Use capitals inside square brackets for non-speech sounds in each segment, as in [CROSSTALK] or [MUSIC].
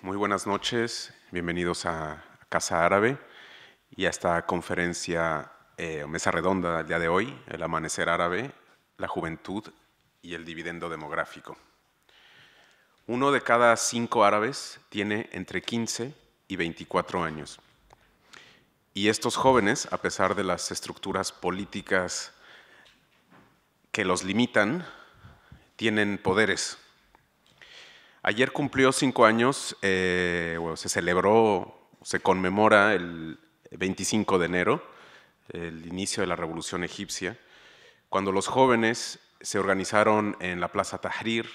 Muy buenas noches, bienvenidos a Casa Árabe y a esta conferencia eh, mesa redonda del día de hoy, El Amanecer Árabe, la Juventud y el Dividendo Demográfico. Uno de cada cinco árabes tiene entre 15 y 24 años. Y estos jóvenes, a pesar de las estructuras políticas que los limitan, tienen poderes Ayer cumplió cinco años, eh, se celebró, se conmemora el 25 de enero, el inicio de la revolución egipcia, cuando los jóvenes se organizaron en la Plaza Tahrir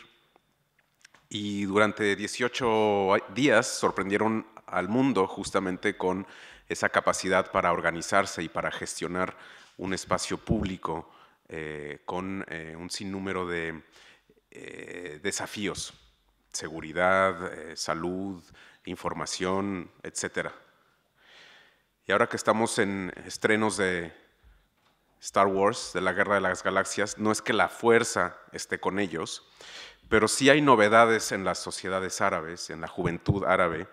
y durante 18 días sorprendieron al mundo justamente con esa capacidad para organizarse y para gestionar un espacio público eh, con eh, un sinnúmero de desafíos seguridad, eh, salud, información, etc. Y ahora que estamos en estrenos de Star Wars, de la Guerra de las Galaxias, no es que la fuerza esté con ellos, pero sí hay novedades en las sociedades árabes, en la juventud árabe,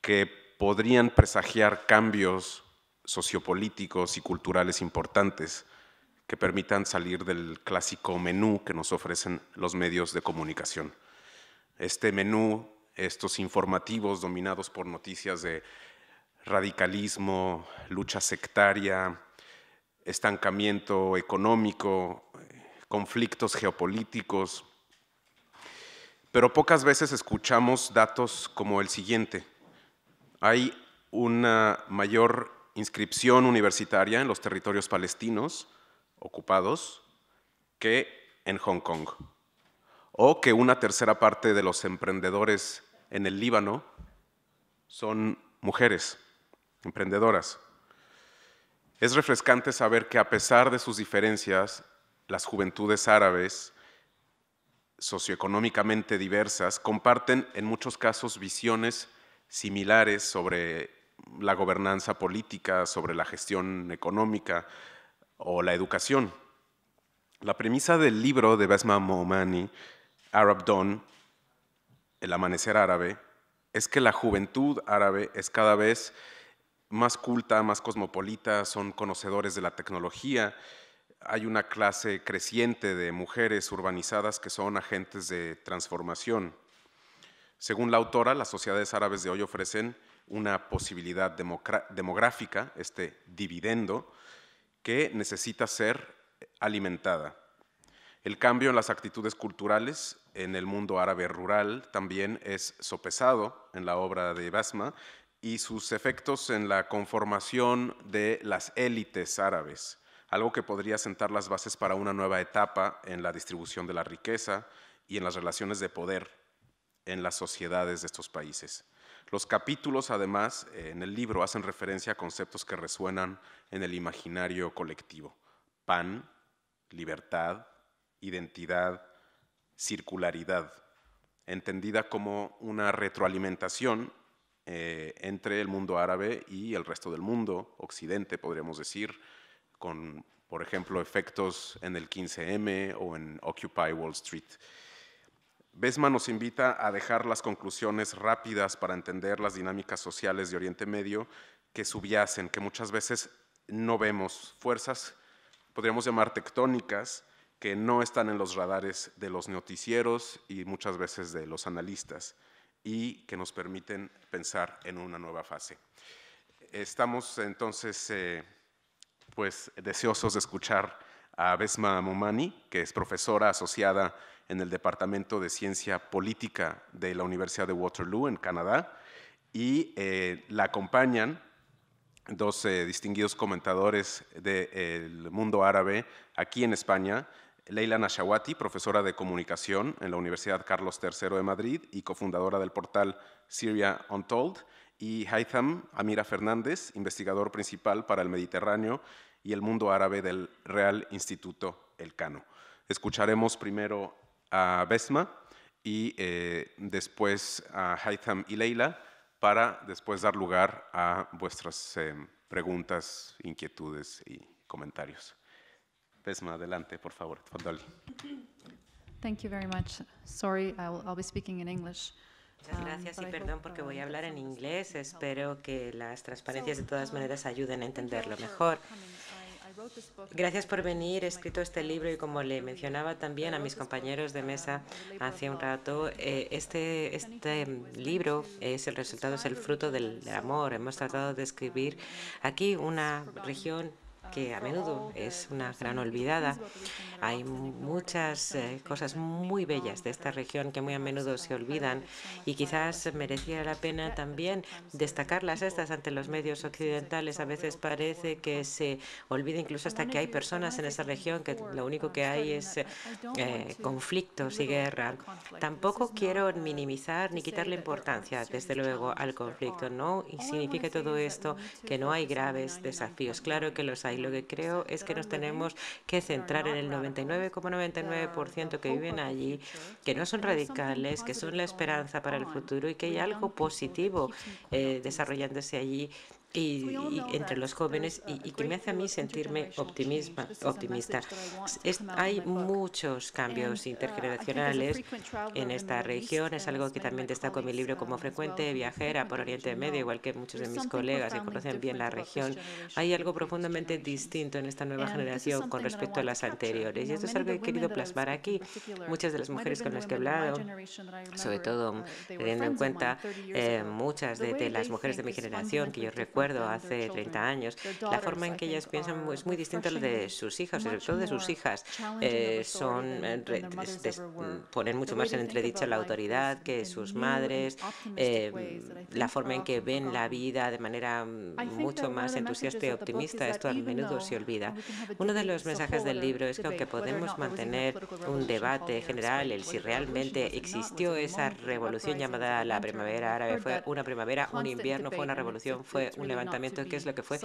que podrían presagiar cambios sociopolíticos y culturales importantes que permitan salir del clásico menú que nos ofrecen los medios de comunicación este menú, estos informativos dominados por noticias de radicalismo, lucha sectaria, estancamiento económico, conflictos geopolíticos. Pero pocas veces escuchamos datos como el siguiente. Hay una mayor inscripción universitaria en los territorios palestinos ocupados que en Hong Kong o que una tercera parte de los emprendedores en el Líbano son mujeres emprendedoras. Es refrescante saber que a pesar de sus diferencias, las juventudes árabes, socioeconómicamente diversas, comparten en muchos casos visiones similares sobre la gobernanza política, sobre la gestión económica o la educación. La premisa del libro de Basma Momani Arab Dawn, el amanecer árabe, es que la juventud árabe es cada vez más culta, más cosmopolita, son conocedores de la tecnología, hay una clase creciente de mujeres urbanizadas que son agentes de transformación. Según la autora, las sociedades árabes de hoy ofrecen una posibilidad demográfica, este dividendo, que necesita ser alimentada. El cambio en las actitudes culturales en el mundo árabe rural también es sopesado en la obra de Basma y sus efectos en la conformación de las élites árabes, algo que podría sentar las bases para una nueva etapa en la distribución de la riqueza y en las relaciones de poder en las sociedades de estos países. Los capítulos, además, en el libro hacen referencia a conceptos que resuenan en el imaginario colectivo. Pan, libertad, identidad, circularidad, entendida como una retroalimentación eh, entre el mundo árabe y el resto del mundo, occidente podríamos decir, con, por ejemplo, efectos en el 15M o en Occupy Wall Street. Besma nos invita a dejar las conclusiones rápidas para entender las dinámicas sociales de Oriente Medio que subyacen, que muchas veces no vemos, fuerzas, podríamos llamar tectónicas, que no están en los radares de los noticieros y muchas veces de los analistas y que nos permiten pensar en una nueva fase. Estamos entonces eh, pues deseosos de escuchar a Besma Momani, que es profesora asociada en el Departamento de Ciencia Política de la Universidad de Waterloo en Canadá y eh, la acompañan dos eh, distinguidos comentadores del mundo árabe aquí en España, Leila Nashawati, profesora de comunicación en la Universidad Carlos III de Madrid y cofundadora del portal Syria Untold, y Haitham Amira Fernández, investigador principal para el Mediterráneo y el mundo árabe del Real Instituto Elcano. Escucharemos primero a Besma y eh, después a Haitham y Leila para después dar lugar a vuestras eh, preguntas, inquietudes y comentarios. Esma, adelante, por favor. Muchas gracias y perdón porque uh, voy a hablar en inglés. Espero que las transparencias de todas um, maneras ayuden a entenderlo mejor. Gracias por venir. He escrito este libro y como le mencionaba también a mis compañeros de uh, mesa hace un rato, eh, este, este libro es el resultado, es el fruto del amor. Hemos tratado de um, escribir aquí una región que a menudo es una gran olvidada. Hay muchas eh, cosas muy bellas de esta región que muy a menudo se olvidan y quizás merecía la pena también destacarlas estas ante los medios occidentales. A veces parece que se olvida incluso hasta que hay personas en esa región que lo único que hay es eh, conflictos y guerra. Tampoco quiero minimizar ni quitarle importancia, desde luego, al conflicto. No y significa todo esto que no hay graves desafíos. Claro que los hay lo que creo es que nos tenemos que centrar en el 99,99% pues, que viven allí, que no son radicales, que son la esperanza para el futuro y que hay algo positivo eh, desarrollándose allí y, pues entre los jóvenes y, que me hace a mí sentirme optimisma, optimista. hay muchos cambios uh, intergeneracionales en esta región. Es algo que también destaco en mi libro como um, frecuente viajera por Oriente Medio, igual que muchos de mis colegas que conocen bien la región. Hay algo profundamente distinto en esta nueva generación con respecto a las anteriores. Y esto es algo que he querido plasmar aquí. Muchas de las mujeres con las que he hablado, sobre todo uh, teniendo en cuenta eh, muchas de las mujeres de mi generación que yo recuerdo, hace 30 años. La forma en que ellas piensan es muy distinta a la de sus hijas, sobre todo de sus hijas. Eh, son, eh, mm, ponen mucho más en entredicho la autoridad que sus madres, eh, la forma en que ven la vida de manera mm, mucho más entusiasta y optimista. Esto a menudo se olvida. Uno de los mensajes del libro es que aunque podemos mantener un debate general, el si realmente existió esa revolución llamada la primavera árabe, fue una primavera, un invierno, fue una revolución, fue un levantamiento, que es lo que fue.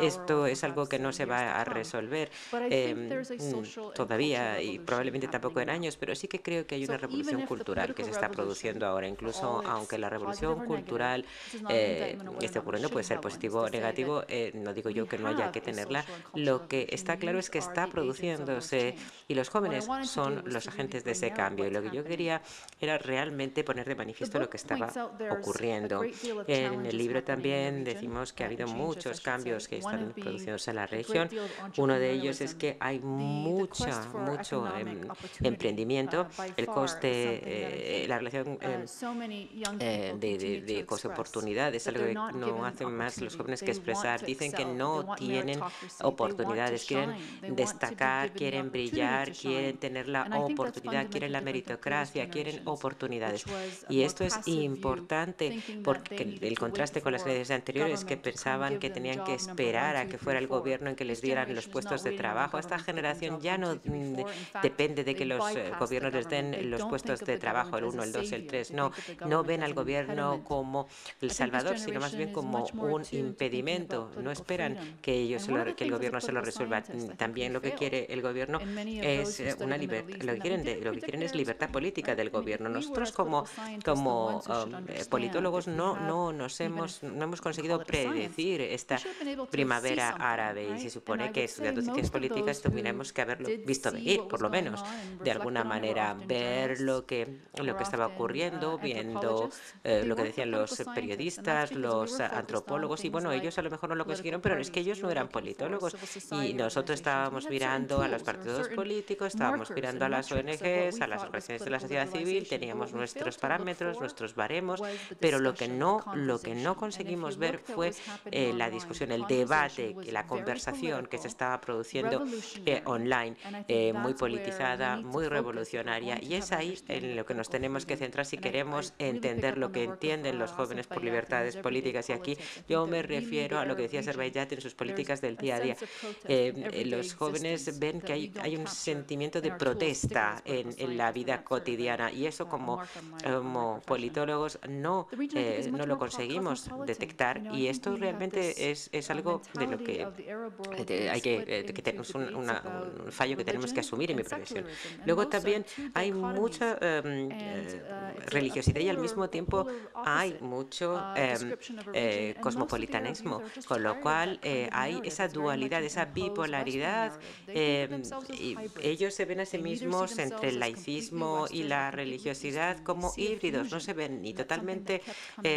Esto es algo que no se va a resolver em, mm, todavía y probablemente tampoco en años, pero sí que creo que hay una revolución cultural que se está produciendo ahora. Incluso aunque la revolución cultural eh, esté ocurriendo, puede ser positivo o negativo, eh, no digo yo que no haya que tenerla, lo que está claro es que está produciéndose y los jóvenes son los agentes de ese cambio. Y lo que yo quería era realmente poner de manifiesto lo que estaba ocurriendo. En el libro también decimos que ha habido muchos cambios que están produciéndose en la región. Uno de ellos es que hay mucha, mucho em, emprendimiento. Uh, el coste, eh, la relación uh, em, eh, de, coste oportunidades. es algo que no hacen más los jóvenes que expresar. Dicen que no tienen oportunidades, quieren destacar, quieren brillar, quieren tener la oportunidad, quieren la meritocracia, quieren oportunidades. Y esto es importante porque el contraste con las redes anteriores que pensaban que tenían que esperar a que fuera el gobierno en que les dieran los puestos de trabajo. Esta generación ya no mm, depende de que los eh, gobiernos les den los puestos de trabajo, el 1, el 2, el 3. No, no ven al gobierno como el salvador, sino más bien como un impedimento. No esperan que, ellos que el gobierno se lo resuelva. Mm, también lo que quiere el gobierno es eh, una libertad. Lo quieren, lo que quieren es libertad política del gobierno. Nosotros como, como politólogos no, no, nos hemos, no hemos conseguido predecir esta primavera árabe y se supone que estudiando ciencias políticas tuviéramos que haberlo visto venir, por lo menos, de alguna manera, ver lo que, lo que estaba ocurriendo, uh, viendo eh, lo que decían los periodistas, los antropólogos, y bueno, ellos a lo mejor no lo consiguieron, pero es que ellos no eran politólogos y nosotros estábamos mirando a los partidos políticos, estábamos mirando a las ONGs, a las organizaciones de la sociedad civil, teníamos nuestros parámetros, nuestros baremos, pero lo que no, lo que no conseguimos ver fue eh, la discusión, el debate, la conversación que se estaba produciendo eh, online, eh, muy politizada, muy revolucionaria. Y es ahí en lo que nos tenemos que centrar si queremos entender lo que entienden los jóvenes por libertades políticas. Y aquí yo me refiero a lo que decía Azerbaiyán en sus políticas del día a día. los jóvenes ven que hay, un sentimiento de protesta en, la vida cotidiana y eso como, como politólogos no, no lo conseguimos detectar y esto realmente es, algo de lo que eh, hay que, eh, tenemos un, fallo que tenemos que asumir en mi profesión. Luego también hay mucha em, eh, uh, mm, religiosidad y al mismo tiempo hay mucho uh, em, cosmopolitanismo, con lo cual hay esa dualidad, esa bipolaridad. Em, y ellos se ven a sí mismos entre el laicismo y la religiosidad como híbridos, no se ven ni totalmente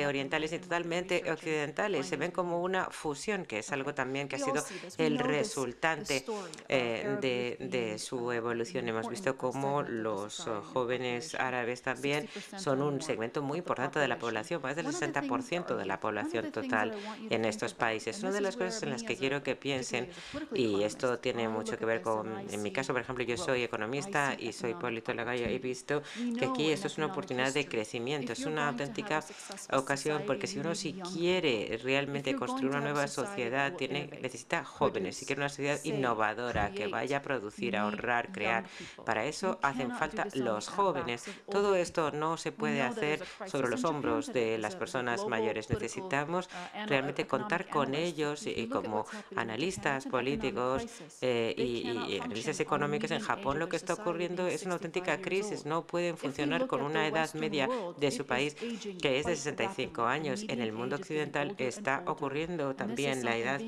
orientales ni totalmente occidentales se ven como una fusión, que es algo también que ha sido el resultante uh, eh, de, su uh, evolución. Hemos visto cómo los uh, jóvenes árabes también son un segmento muy importante de la población, más del 60% de la población total en estos países. Una de las cosas en las que quiero que piensen, y esto tiene mucho que ver con, en mi caso, por ejemplo, yo soy economista y soy politóloga y he visto que aquí esto es una oportunidad de crecimiento, es una auténtica ocasión, porque si uno si quiere realmente construir una nueva sociedad tiene, necesita jóvenes y quiere una sociedad innovadora que vaya a producir, ahorrar, crear. Para eso hacen falta los jóvenes. Todo esto no se puede hacer sobre los hombros de las personas mayores. Necesitamos uh, uh, realmente contar con ellos y, como analistas políticos eh, y, y, analistas eh, económicos en Japón lo que está ocurriendo es una auténtica crisis. No pueden funcionar con una edad media de su país que es de 65 años. En el mundo occidental está ocurriendo también. La edad,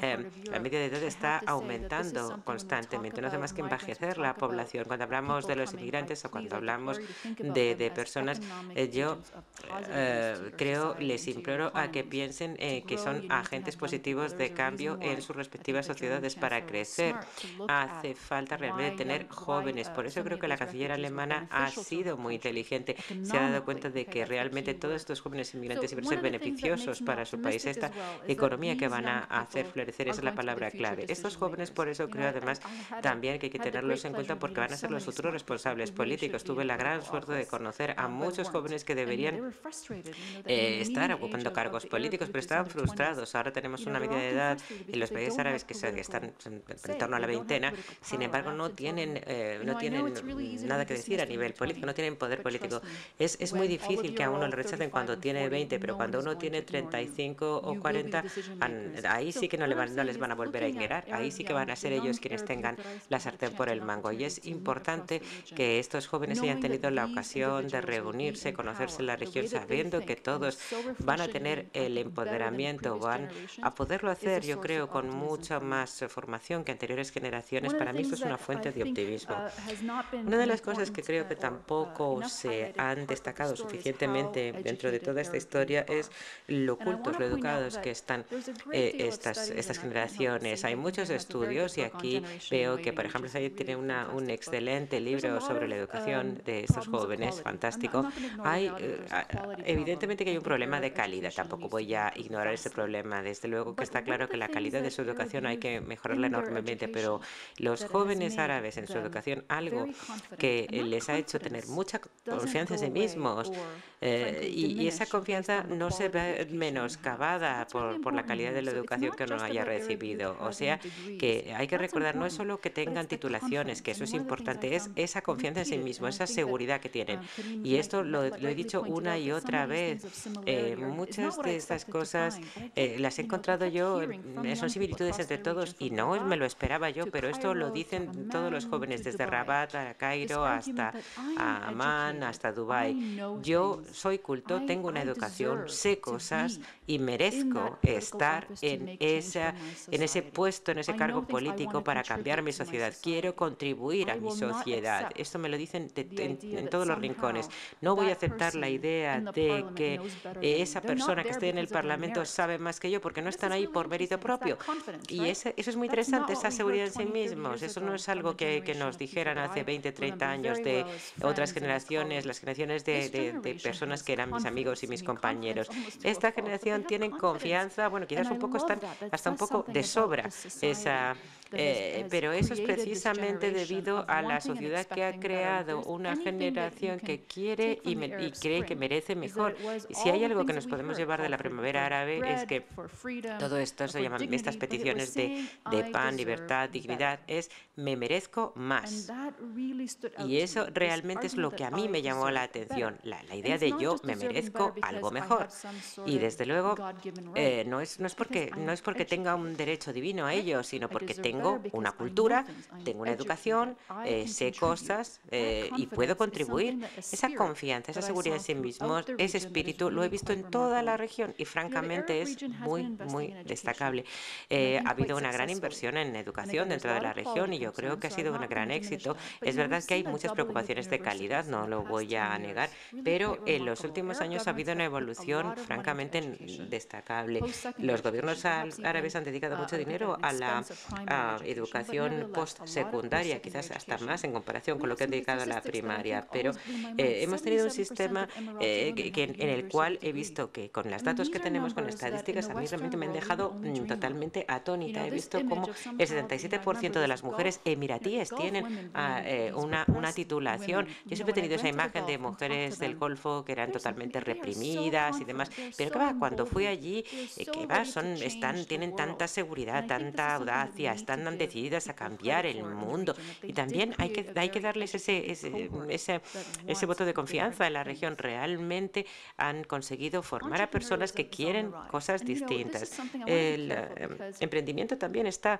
eh, la media de edad está aumentando constantemente. No hace más que envejecer la población. Cuando hablamos de los inmigrantes o cuando hablamos de, personas, eh, yo eh, creo, les imploro a que piensen que son agentes positivos de cambio en sus respectivas sociedades para crecer. Hace falta realmente tener uh, jóvenes. Por eso creo que la canciller alemana ha sido muy inteligente. Se ha dado cuenta de que realmente todos estos jóvenes inmigrantes iban ser beneficiosos para su este país. Esta economía que van a hacer florecer, es la palabra clave. Estos jóvenes, por eso creo además también que hay que tenerlos en cuenta porque van a ser los futuros responsables políticos. Tuve la gran suerte de conocer a muchos jóvenes que deberían eh, estar ocupando cargos políticos, pero estaban frustrados. Ahora tenemos una media de edad en los países árabes que están en torno a la veintena, sin embargo no tienen, eh, no tienen nada que decir a nivel político, no tienen poder político. Es, es muy difícil que a uno le rechacen cuando tiene 20, pero cuando uno tiene 35, o 40, ahí sí que no, le van, no les van a volver a ignorar, ahí sí que van a ser ellos quienes tengan la sartén por el mango. Y es importante que estos jóvenes hayan tenido la ocasión de reunirse, conocerse en la región, sabiendo que todos van a tener el empoderamiento, van a poderlo hacer, yo creo, con mucha más eh, formación que anteriores generaciones. Para mí esto es una fuente de optimismo. Uh, una de las cosas que creo uh, que uh, tampoco se han destacado suficientemente dentro de toda esta historia es lo ocultos, educados que están eh, estas, estas generaciones. Hay muchos estudios y aquí veo que, por ejemplo, Sayed tiene una, un excelente libro sobre la um, educación de estos jóvenes, fantástico. Hay, eh, evidentemente que hay un problema de calidad, tampoco voy a ignorar ese problema. Desde luego que está claro que la calidad de su educación hay que mejorarla enormemente, pero los jóvenes árabes en su educación, algo que les ha hecho tener mucha confianza en sí mismos, eh, y, esa confianza no se ve menoscabada por, por la calidad de la educación que uno haya recibido. O sea, que hay que recordar no es solo que tengan titulaciones, que eso es importante, es esa confianza en sí mismo, esa seguridad que tienen. Ah, y esto lo, he dicho una y otra vez. Eh, muchas de estas cosas eh, las he encontrado yo, son similitudes entre todos y no me lo esperaba yo, pero esto lo dicen todos los jóvenes, desde Rabat a Cairo hasta a hasta Dubái. Yo soy culto, tengo una educación, sé cosas y merezco estar en, esa, en ese puesto, en ese cargo político para cambiar mi sociedad. Quiero contribuir a mi sociedad. Esto me lo dicen en, todos los rincones. No voy a aceptar la idea de que esa persona que esté en el Parlamento sabe más que yo porque no están ahí por mérito propio. Y eso, es muy interesante, esa seguridad en sí mismos. Eso no es algo que, nos dijeran hace 20, 30 años de otras generaciones, las generaciones de, de personas que eran mis amigos y mis compañeros. Esta generación tienen confianza, bueno, quizás un poco están hasta un poco de sobra esa eh, pero eso es precisamente debido a la sociedad que ha creado una generación que quiere y, cree que merece mejor. Si hay algo que nos podemos llevar de la primavera árabe es que todo esto llaman estas peticiones de, pan, libertad, dignidad, es me merezco más. Y eso realmente es lo que a mí me llamó la atención, la, idea de yo me merezco algo mejor. Y desde luego eh, no, es, no, es porque, no es porque tenga un derecho divino a ello, sino porque tenga tengo una cultura, tengo una educación, eh, sé cosas eh, y puedo contribuir. Esa confianza, esa seguridad en sí mismo, ese espíritu, lo he visto en toda la región y francamente es muy, muy destacable. Eh, ha habido una gran inversión en educación dentro de la región y yo creo que ha sido un gran éxito. Es verdad que hay muchas preocupaciones de calidad, no lo voy a negar, pero en los últimos años ha habido una evolución francamente destacable. Los gobiernos árabes han dedicado mucho dinero a la educación postsecundaria, quizás hasta más en comparación con lo que han dedicado a la primaria. Pero eh, hemos tenido un sistema eh, en, el cual he visto que con los datos que tenemos, con estadísticas, a mí realmente me han dejado mm, totalmente atónita. He visto como el 77% de las mujeres emiratíes eh, tienen ah, una, una titulación. Yo siempre he tenido esa imagen de mujeres del Golfo que eran totalmente reprimidas y demás. Pero que va, cuando fui allí, que va, son, están, tienen tanta seguridad, tanta audacia, están andan decididas a cambiar el mundo. Y también hay que, hay que darles ese, ese, mm, ese, voto de confianza en la región. Realmente han conseguido formar a personas que quieren cosas distintas. El em, emprendimiento también está,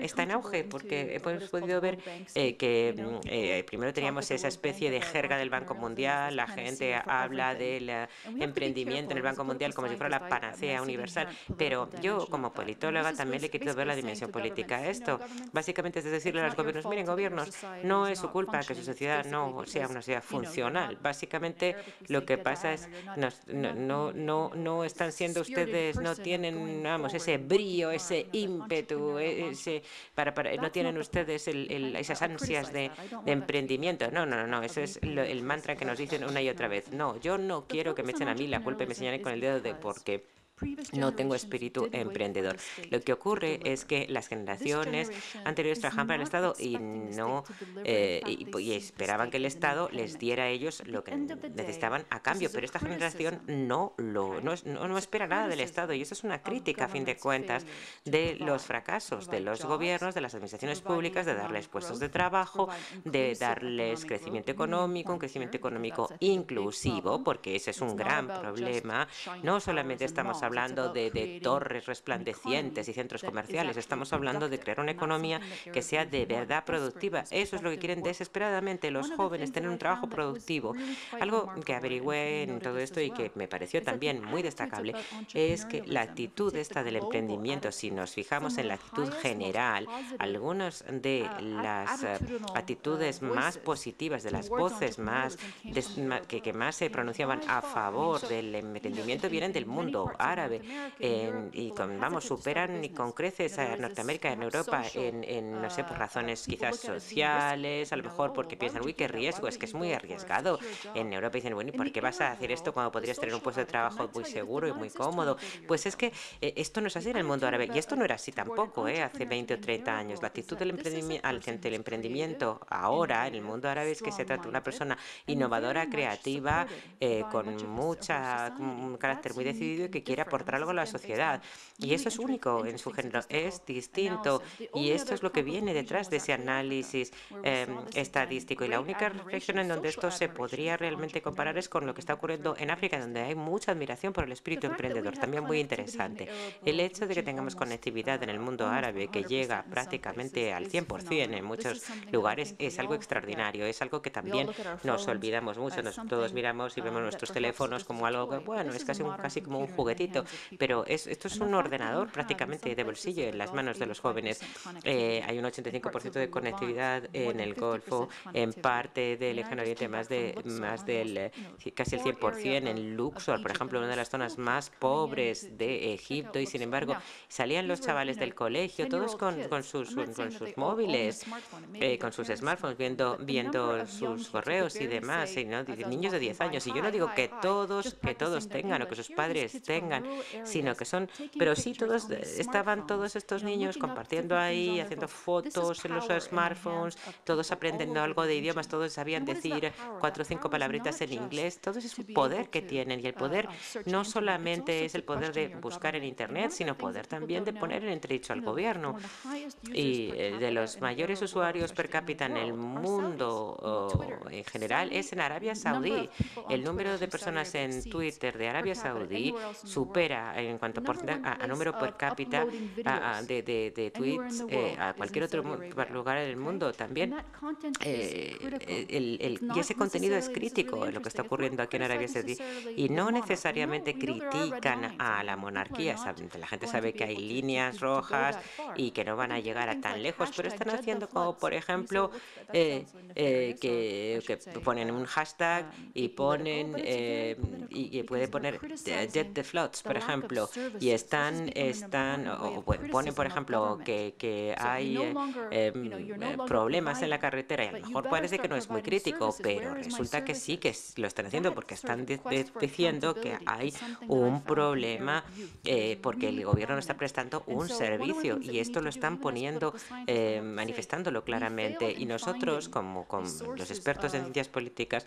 está en auge porque hemos podido ver eh, que mm, eh, primero teníamos esa especie de jerga del Banco Mundial, la gente habla del eh, emprendimiento en el Banco Mundial como si fuera la panacea universal, pero yo como politóloga también le he ver la dimensión política esto? Básicamente es decirle a los gobiernos, miren, gobiernos, no es su culpa que su sociedad no sea una sociedad funcional. Básicamente lo que pasa es, no, no, no, están siendo ustedes, no tienen, vamos, ese brío, ese ímpetu, e, ese, para, no tienen ustedes esas ansias de, emprendimiento. No, no, no, no, ese es el mantra que nos dicen una y otra vez. No, yo no quiero que me echen a mí la culpa y me señalen con el dedo de por qué no tengo espíritu emprendedor. Lo que ocurre es que las generaciones anteriores trabajaban para el Estado y no eh, y, pues, esperaban que el Estado les diera a ellos lo que necesitaban a cambio, pero esta generación no lo no, no espera nada del Estado y eso es una crítica a fin de cuentas de los fracasos de los gobiernos, de las administraciones públicas, de darles puestos de trabajo, de darles crecimiento económico, un crecimiento económico inclusivo, porque ese es un gran problema. No solamente estamos hablando hablando de, torres resplandecientes y centros comerciales, estamos hablando de crear una economía que sea de verdad productiva. Eso es lo que quieren desesperadamente los jóvenes, tener un trabajo pues, productivo. Algo que averigüé en todo esto y que me pareció también muy destacable es que la actitud esta del emprendimiento, si nos fijamos en la actitud general, algunas de uh, las uh, uh, actitudes más positivas, de las voces más, que, que más se pronunciaban a favor del emprendimiento vienen del mundo árabe y vamos, superan y con creces a Norteamérica y en Europa en, no sé, por ah, razones quizás sociales, a lo mejor porque piensan, uy, qué riesgo, es que es muy arriesgado. En Europa dicen, bueno, ¿y por qué vas a hacer esto cuando podrías pues tener un puesto de trabajo muy seguro y muy cómodo? Pues es que eh, esto no es así en el mundo árabe y esto no era así tampoco ¿eh? hace 20 o 30 años. La actitud del emprendimiento, ante emprendimiento ahora en el mundo árabe es que se trata de una ¿eh? persona innovadora, creativa, con mucha un carácter muy decidido y que quiera aportar algo a la sociedad. Y eso es único en su género, es distinto. Y esto es lo que viene detrás de ese análisis em, estadístico. Y la única reflexión en donde esto se podría realmente comparar es con lo que está ocurriendo en África, donde hay mucha admiración por el espíritu emprendedor. También muy interesante. El hecho de que tengamos conectividad en el mundo árabe, que llega prácticamente al 100% en muchos lugares, es algo extraordinario. Es algo que también nos olvidamos mucho. todos miramos y vemos nuestros teléfonos como algo que, bueno, es casi, casi como un juguetito pero esto es un ordenador prácticamente de bolsillo en las manos de los jóvenes. Eh, hay un 85% de conectividad en el Golfo, en parte del Lejano Oriente, más, de, más del eh, casi el 100%, en Luxor, por ejemplo, una de las zonas más pobres de Egipto, y sin embargo, salían los chavales del colegio, todos eh, con, sus, sus móviles, con sus smartphones, viendo, viendo sus correos y demás, niños de 10 años. Y yo no digo que todos, que todos tengan o que sus padres tengan, sino que son, pero sí todos estaban todos estos niños compartiendo ahí, haciendo fotos en los smartphones, todos aprendiendo algo de idiomas, todos sabían decir cuatro o cinco palabritas en inglés, todo es un poder que tienen y el uh, poder uh, no solamente es el poder de buscar en internet, sino poder también de poner en entredicho al gobierno y de los mayores usuarios per cápita en el mundo en general es en Arabia Saudí. El número de personas en Twitter de Arabia Saudí su supera eh, en cuanto a, número por cápita de, tweets eh, a cualquier otro lugar en el mundo también. Eh, y ese contenido es crítico lo que está ocurriendo aquí en Arabia Saudí y no necesariamente critican a la monarquía. La gente sabe que hay líneas rojas y que no van a llegar a tan lejos, pero están haciendo como, por ejemplo, que, ponen un uh, hashtag um, y ponen y, puede poner Jet the floods por ejemplo, y están, están o, pone por ejemplo, que, hay em, eh, problemas en la carretera. Y a lo mejor parece que no es muy crítico, pero resulta que sí que lo están haciendo porque están diciendo que hay un problema eh, porque el gobierno no está prestando un servicio y esto lo están poniendo, eh, manifestándolo claramente. Y nosotros, como los expertos en ciencias políticas,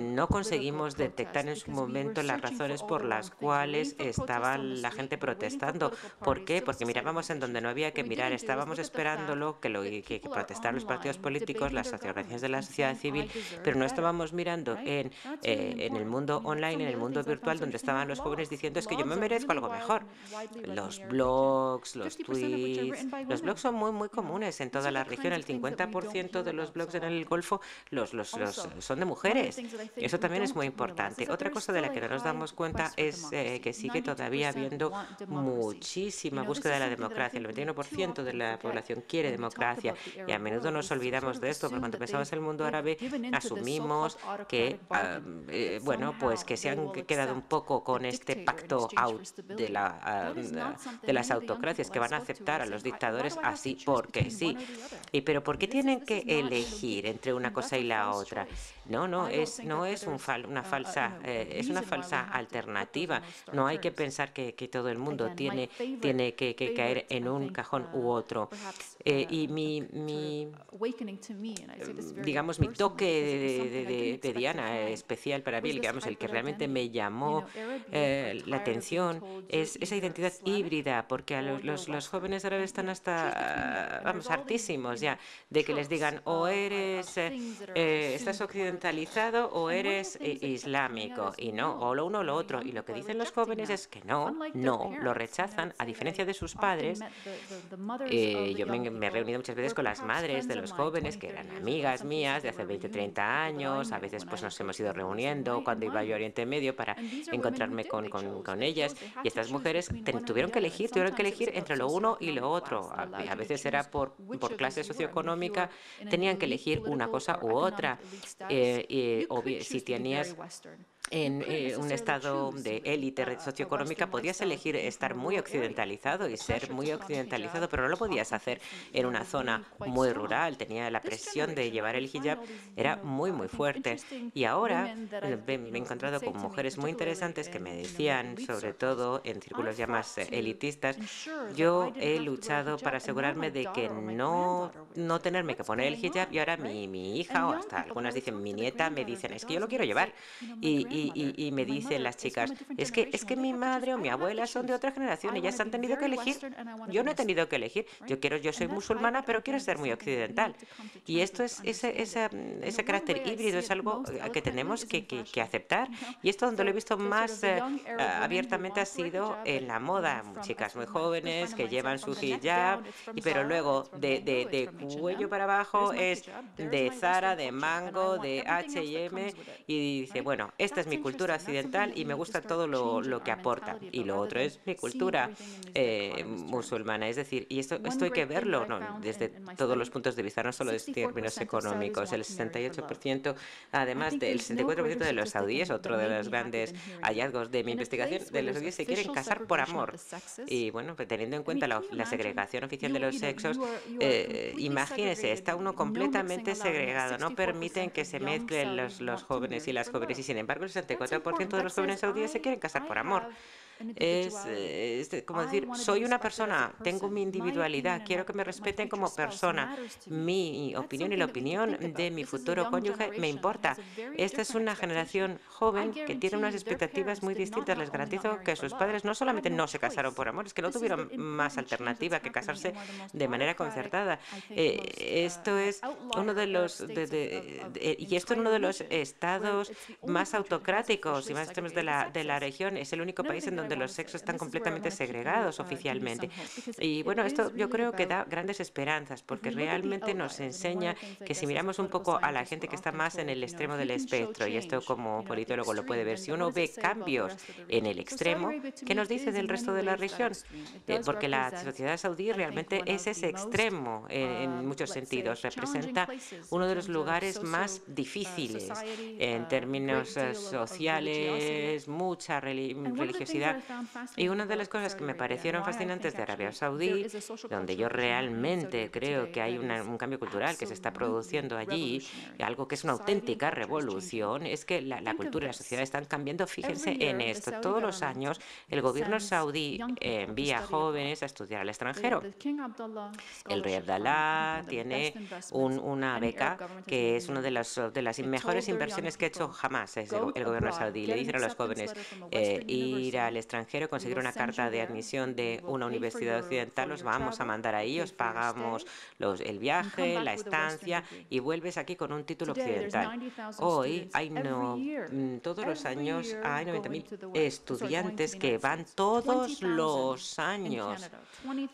no conseguimos detectar en su momento las razones por las cuales estaba la gente protestando. ¿Por qué? Porque mirábamos en donde no había que mirar. Estábamos esperándolo que, lo, protestaran los partidos políticos, las organizaciones de la sociedad civil, pero no estábamos mirando en, eh, en el mundo online, en el mundo virtual, donde estaban los jóvenes diciendo es que yo me merezco algo mejor. Los blogs, los tweets, los blogs son muy, muy comunes en toda la región. El 50% de los blogs en el Golfo los, eh, son de mujeres. Eso también es muy importante. Otra cosa de la que no nos damos cuenta es que sigue todavía habiendo muchísima búsqueda de la democracia. El 91% de la población quiere democracia y a menudo nos olvidamos de esto, porque cuando pensamos en el mundo árabe asumimos que, ah, eh, bueno, pues que se han quedado un poco con este pacto de, ah, las autocracias, que van a aceptar a los dictadores así porque sí. Y, pero ¿por qué tienen que elegir entre una cosa y la otra? No, no es, no es un una falsa, eh, es una falsa alternativa. No hay que pensar que, todo el mundo tiene, tiene que, caer en un cajón u uh, otro. Eh, uh, y mi, digamos, mi toque de, Diana especial para mí, digamos, el que realmente me llamó eh, la atención, es esa identidad híbrida, porque a los, los, jóvenes ahora están hasta, vamos, hartísimos ya de que les digan, o oh, uh, eres, estás occidental, fundamentalizado o eres eh, islámico. Y no, o lo uno o lo otro. Y lo que dicen los jóvenes es que no, no, lo rechazan. A diferencia de sus padres, eh, yo me, he reunido muchas veces con las madres de los jóvenes que eran amigas mías de hace 20, 30 años. A veces pues nos hemos ido reuniendo cuando iba yo a Oriente Medio para encontrarme con, ellas. Y estas mujeres tuvieron que elegir, tuvieron que elegir entre lo uno y lo otro. A, veces era por, por clase socioeconómica, tenían que elegir una cosa u otra eh, eh, o si tenías en eh, un estado de élite socioeconómica podías elegir estar muy eh, occidentalizado y ser muy occidentalizado, pero no lo podías hacer en una zona muy rural. Tenía la presión de llevar el hijab, era muy, muy fuerte. Y ahora eh, me, he encontrado con mujeres muy interesantes que me decían, sobre todo en círculos ya más elitistas, yo he luchado para asegurarme de que no, no tenerme que poner el hijab y ahora mi, mi hija o hasta algunas dicen mi nieta me dicen, es que yo lo quiero llevar. Y, y, me dicen las chicas, es que, es que mi madre o mi abuela son de otra generación, ellas han tenido que elegir. Yo no he tenido que elegir. Yo quiero, yo soy musulmana, pero quiero ser muy occidental. Y esto es ese, ese, mm, ese carácter híbrido, es algo eh, que tenemos que, aceptar. Y esto donde lo he visto más eh, eh, abiertamente ha sido en la moda. Chicas muy jóvenes que llevan su hijab, y, pero luego de, de, cuello para abajo es de Zara, de Mango, de H&M, y dice, bueno, esta es mi cultura occidental y me gusta todo lo, que aporta. Y lo otro es mi cultura este eh, este musulmana. Es decir, y esto, esto hay que verlo ¿no? desde todos los puntos de vista, no solo desde términos económicos. El 68%, además del 64% de los saudíes, otro de los grandes hallazgos de mi investigación, de los saudíes se quieren casar por amor. Y bueno, pues, teniendo en cuenta la, segregación oficial de los sexos, eh, imagínense, está uno completamente segregado, no permiten que se mezclen los, los jóvenes y las jóvenes. Y sin embargo, 64% de los jóvenes saudíes se quieren casar por amor es, eh, este, como decir, soy una persona, tengo mi individualidad, quiero que me respeten como persona. Mi opinión y la opinión de mi futuro cónyuge me importa. Esta es una generación joven que tiene unas expectativas muy distintas. Les garantizo que sus padres no solamente no se casaron por amor, es que no tuvieron más alternativa que casarse de manera concertada. Eh, uh, esto es uno de los y esto es uno de los estados más autocráticos y más extremos de la, de la región. Es el único país en donde de los sexos están completamente segregados oficialmente. Y bueno, esto yo creo que da grandes esperanzas pues porque realmente nos eh, enseña que si miramos un poco a la gente que está más en el extremo del espectro, y esto como politólogo lo puede ver, si uno ve cambios en el pues extremo, ¿qué nos dice del resto de la región? Eh, porque la sociedad saudí realmente es ese extremo eh, en um, muchos sentidos, representa uno de los lugares más uh, difíciles en uh, términos uh, sociales, mucha religiosidad y una de las cosas que me parecieron fascinantes de Arabia Saudí, donde yo realmente creo que hay un cambio cultural que se está produciendo allí, algo que es una auténtica revolución, es que la, cultura y la sociedad están cambiando. Fíjense en esto. Todos los años el gobierno saudí eh, envía jóvenes a estudiar al extranjero. El rey Abdallah tiene una beca que es una de las, mejores inversiones que ha hecho jamás el, gobierno saudí. Le dicen a los jóvenes eh, ir al extranjero, conseguir una carta de admisión de una universidad occidental, los vamos a mandar ahí, os pagamos el viaje, la estancia y vuelves aquí con un título occidental. Hoy hay no, mm, todos los años hay 90.000 estudiantes que van todos los años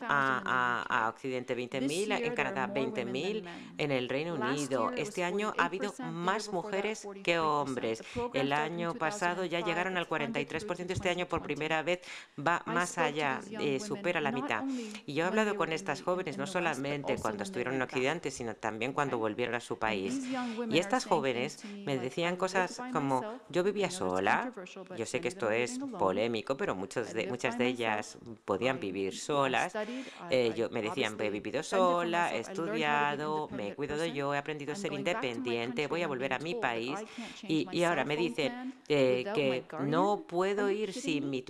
a, Occidente, 20.000 en Canadá, 20.000 en el Reino Unido. Este año ha habido más mujeres que hombres. El año pasado ya llegaron al 43%, este año por primera primera vez va más allá, eh, supera la mitad. Y yo he hablado con estas jóvenes no solamente cuando estuvieron en Occidente, sino también cuando volvieron a su país. Y estas jóvenes me decían cosas como, yo vivía sola, yo sé que esto es polémico, pero muchos de, muchas de ellas podían vivir solas. Eh, yo, me decían, pues he vivido sola, he estudiado, me he cuidado yo, he aprendido a ser independiente, voy a volver a mi país. Y, ahora me dicen eh, que no puedo ir sin mi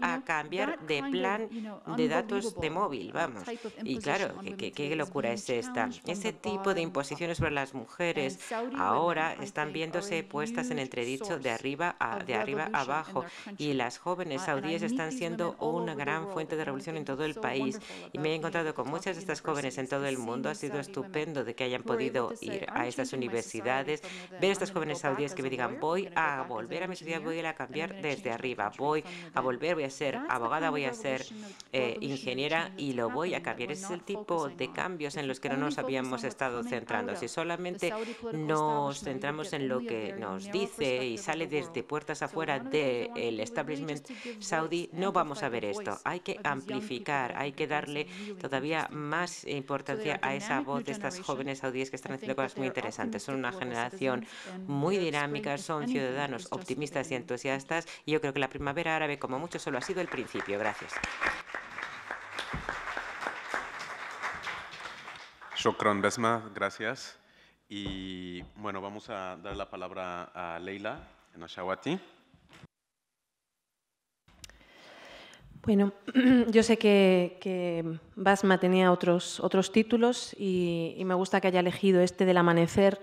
a cambiar de plan de datos de móvil, vamos. Y claro, qué, locura es esta. Ese tipo de imposiciones para las mujeres ahora están viéndose puestas en entredicho de arriba a, de arriba abajo y las jóvenes uh, saudíes están siendo una gran fuente de revolución en todo el país. Y me he encontrado con muchas de estas jóvenes en todo el mundo. Ha sido estupendo de que hayan podido ir a estas universidades, ver a estas jóvenes saudíes que me digan voy a volver a mi ciudad, voy a cambiar desde arriba, voy a volver, voy a ser abogada, voy a ser eh, ingeniera y lo voy a cambiar. Ese es el tipo de cambios en los que no nos habíamos estado centrando. Si solamente nos centramos en lo que nos dice y sale desde puertas afuera del establishment saudí, no vamos a ver esto. Hay que amplificar, hay que darle todavía más importancia a esa voz de estas jóvenes saudíes que están haciendo cosas muy interesantes. Son una generación muy dinámica, son ciudadanos optimistas y entusiastas. Y yo creo que la primavera árabe, como como mucho solo ha sido el principio. Gracias. Shokran Besma, gracias. Y bueno, vamos a dar la palabra a Leila Nashawati. Bueno, [CLEARS THROAT] yo sé que, Basma tenía otros, otros títulos y, me gusta que haya elegido este del amanecer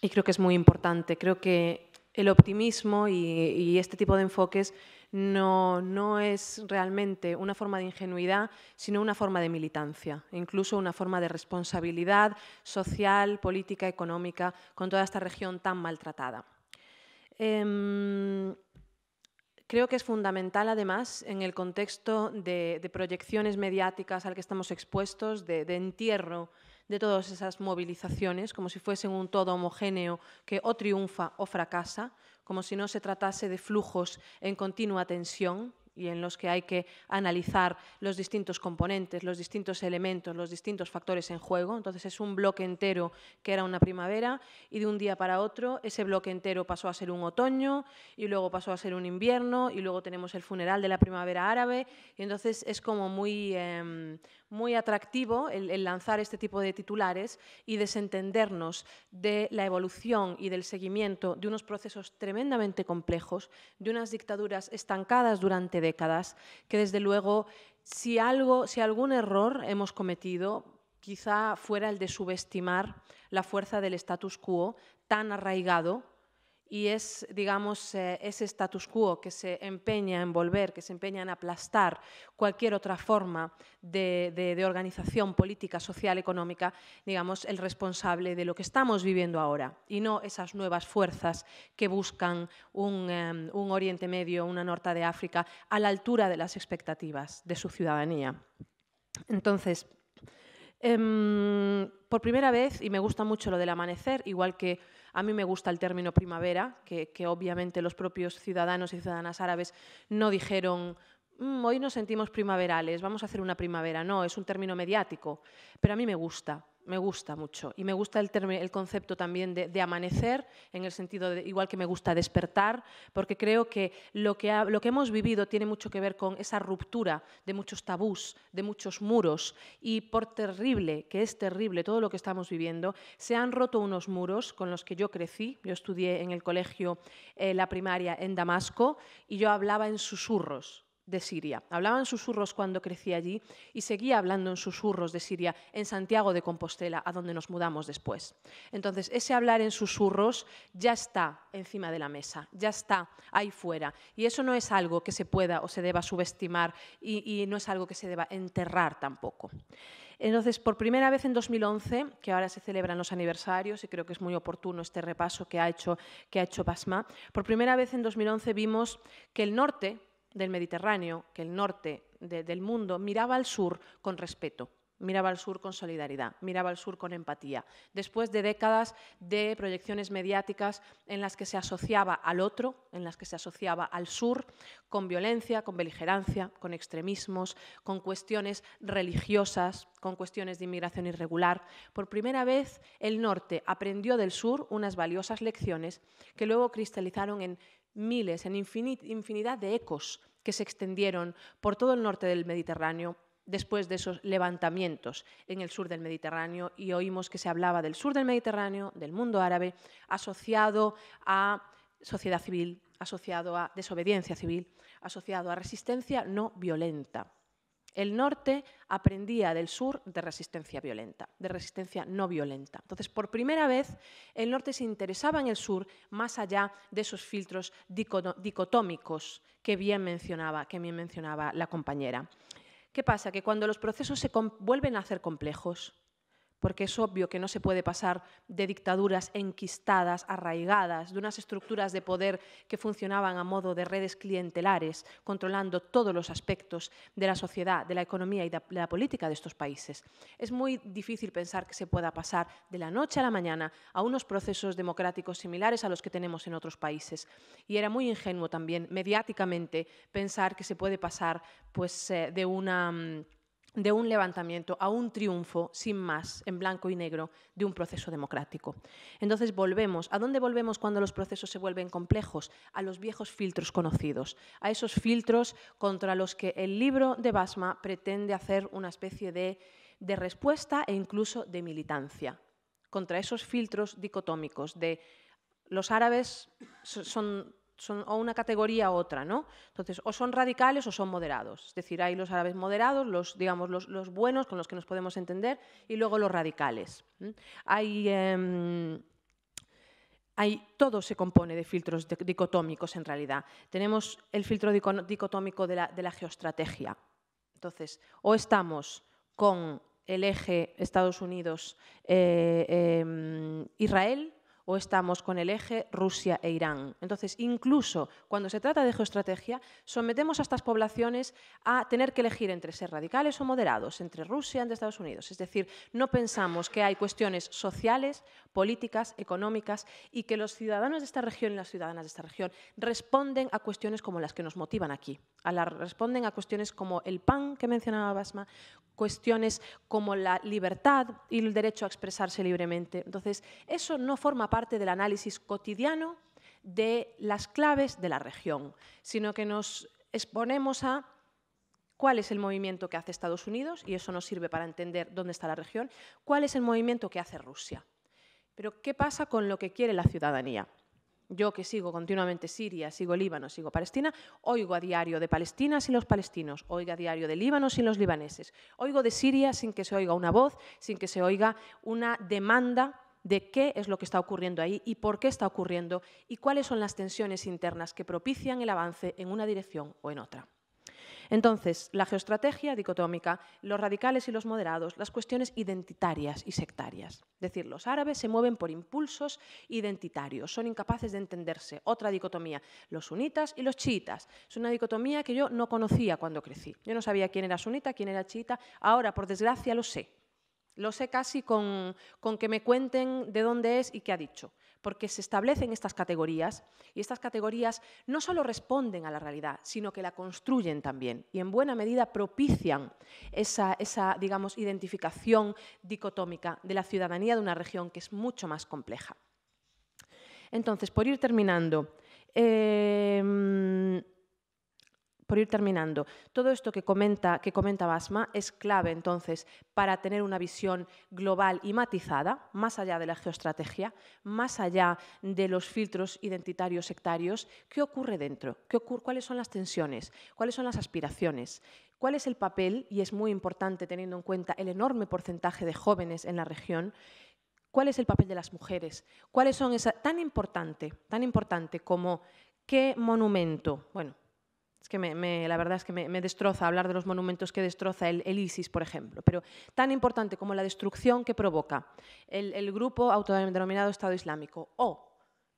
y creo que es muy importante. Creo que el optimismo y, y este tipo de enfoques no, no es realmente una forma de ingenuidad, sino una forma de militancia, incluso una forma de responsabilidad social, política, económica, con toda esta región tan maltratada. Em, creo que es fundamental, además, en el contexto de, proyecciones mediáticas al que estamos expuestos, de entierro de todas esas movilizaciones, como si fuesen un todo homogéneo que o triunfa o fracasa, como si no se tratase de flujos en continua tensión y en los que hay que analizar los distintos componentes, los distintos elementos, los distintos factores en juego. Entonces es un bloque entero que era una primavera y de un día para otro ese bloque entero pasó a ser un otoño y luego pasó a ser un invierno y luego tenemos el funeral de la primavera árabe y entonces es como muy, em, muy atractivo el, lanzar este tipo de titulares y desentendernos de la evolución y del seguimiento de unos procesos tremendamente complejos, de unas dictaduras estancadas durante décadas, que desde luego, si, algo, si algún error hemos cometido, quizá fuera el de subestimar la fuerza del status quo tan arraigado y es, digamos, eh, ese status quo que se empeña en volver, que se empeña en aplastar cualquier otra forma de, organización política, social, económica, digamos, el responsable de lo que estamos viviendo ahora y no esas nuevas fuerzas que buscan un, em, Oriente Medio, una Norte de África a la altura de las expectativas de su ciudadanía. Entonces, em, por primera vez, y me gusta mucho lo del amanecer, igual que a mí me gusta el término primavera, que, obviamente los propios ciudadanos y ciudadanas árabes no dijeron mm, hoy nos sentimos primaverales, vamos a hacer una primavera. No, es un término mediático, pero a mí me gusta me gusta mucho. Y me gusta el, concepto también de, amanecer, en el sentido de, igual que me gusta despertar, porque creo que lo que, lo que hemos vivido tiene mucho que ver con esa ruptura de muchos tabús, de muchos muros. Y por terrible, que es terrible todo lo que estamos viviendo, se han roto unos muros con los que yo crecí. Yo estudié en el colegio eh, la primaria en Damasco y yo hablaba en susurros de Siria. Hablaba en susurros cuando crecía allí y seguía hablando en susurros de Siria en Santiago de Compostela, a donde nos mudamos después. Entonces, ese hablar en susurros ya está encima de la mesa, ya está ahí fuera. Y eso no es algo que se pueda o se deba subestimar y, no es algo que se deba enterrar tampoco. Entonces, por primera vez en 2011, que ahora se celebran los aniversarios y creo que es muy oportuno este repaso que ha hecho, que ha hecho Basma, por primera vez en 2011 vimos que el norte, del Mediterráneo, que el norte del mundo, miraba al sur con respeto, miraba al sur con solidaridad, miraba al sur con empatía. Después de décadas de proyecciones mediáticas en las que se asociaba al otro, en las que se asociaba al sur, con violencia, con beligerancia, con extremismos, con cuestiones religiosas, con cuestiones de inmigración irregular, por primera vez el norte aprendió del sur unas valiosas lecciones que luego cristalizaron en miles, en infinidad de ecos que se extendieron por todo el norte del Mediterráneo después de esos levantamientos en el sur del Mediterráneo y oímos que se hablaba del sur del Mediterráneo, del mundo árabe, asociado a sociedad civil, asociado a desobediencia civil, asociado a resistencia no violenta. El norte aprendía del sur de resistencia violenta, de resistencia no violenta. Entonces, por primera vez, el norte se interesaba en el sur más allá de esos filtros dicotómicos que bien mencionaba, que mencionaba la compañera. ¿Qué pasa? Que cuando los procesos se vuelven a hacer complejos, porque es obvio que no se puede pasar de dictaduras enquistadas, arraigadas, de unas estructuras de poder que funcionaban a modo de redes clientelares, controlando todos los aspectos de la sociedad, de la economía y de la política de estos países. Es muy difícil pensar que se pueda pasar de la noche a la mañana a unos procesos democráticos similares a los que tenemos en otros países. Y era muy ingenuo también, mediáticamente, pensar que se puede pasar pues, eh, de una mm, de un levantamiento a un triunfo sin más, en blanco y negro, de un proceso democrático. Entonces volvemos. ¿A dónde volvemos cuando los procesos se vuelven complejos? A los viejos filtros conocidos, a esos filtros contra los que el libro de Basma pretende hacer una especie de, de respuesta e incluso de militancia, contra esos filtros dicotómicos de los árabes son son o una categoría u otra, ¿no? Entonces, o son radicales o son moderados. Es decir, hay los árabes moderados, los, digamos, los, buenos con los que nos podemos entender, y luego los radicales. Hay, em, hay, todo se compone de filtros dicotómicos en realidad. Tenemos el filtro dicotómico de la, de geoestrategia. Entonces, o estamos con el eje Estados Unidos-Israel, eh, em, o estamos con el eje Rusia e Irán. Entonces, incluso cuando se trata de geoestrategia, sometemos a estas poblaciones a tener que elegir entre ser radicales o moderados, entre Rusia y Estados Unidos. Es decir, no pensamos que hay cuestiones sociales, políticas, económicas y que los ciudadanos de esta región y las ciudadanas de esta región responden a cuestiones como las que nos motivan aquí. A responden a cuestiones como el pan que mencionaba Basma, cuestiones como la libertad y el derecho a expresarse libremente. Entonces, eso no forma parte del análisis cotidiano de las claves de la región, sino que nos exponemos a cuál es el movimiento que hace Estados Unidos, y eso nos sirve para entender dónde está la región, cuál es el movimiento que hace Rusia. Pero, ¿qué pasa con lo que quiere la ciudadanía? Yo que sigo continuamente Siria, sigo Líbano, sigo Palestina, oigo a diario de Palestina y los palestinos, oigo a diario de Líbano y los libaneses, oigo de Siria sin que se oiga una voz, sin que se oiga una demanda de qué es lo que está ocurriendo ahí y por qué está ocurriendo y cuáles son las tensiones internas que propician el avance en una dirección o en otra. Entonces, la geoestrategia dicotómica, los radicales y los moderados, las cuestiones identitarias y sectarias. Es decir, los árabes se mueven por impulsos identitarios, son incapaces de entenderse. Otra dicotomía, los sunitas y los chiitas. Es una dicotomía que yo no conocía cuando crecí. Yo no sabía quién era sunita, quién era chiita. Ahora, por desgracia, lo sé. Lo sé casi con, que me cuenten de dónde es y qué ha dicho, porque se establecen estas categorías y estas categorías no solo responden a la realidad, sino que la construyen también y en buena medida propician esa, digamos, identificación dicotómica de la ciudadanía de una región que es mucho más compleja. Entonces, por ir terminando, em, por ir terminando, todo esto que comenta, que comenta Basma es clave entonces para tener una visión global y matizada, más allá de la geoestrategia, más allá de los filtros identitarios sectarios. ¿Qué ocurre dentro? ¿Qué ocurre? ¿Cuáles son las tensiones? ¿Cuáles son las aspiraciones? ¿Cuál es el papel? Y es muy importante teniendo en cuenta el enorme porcentaje de jóvenes en la región cuál es el papel de las mujeres, cuáles son esa tan importante, tan importante como qué monumento, bueno, es que me, la verdad es que me, destroza hablar de los monumentos que destroza el, ISIS, por ejemplo. Pero tan importante como la destrucción que provoca el, el grupo autodenominado Estado Islámico o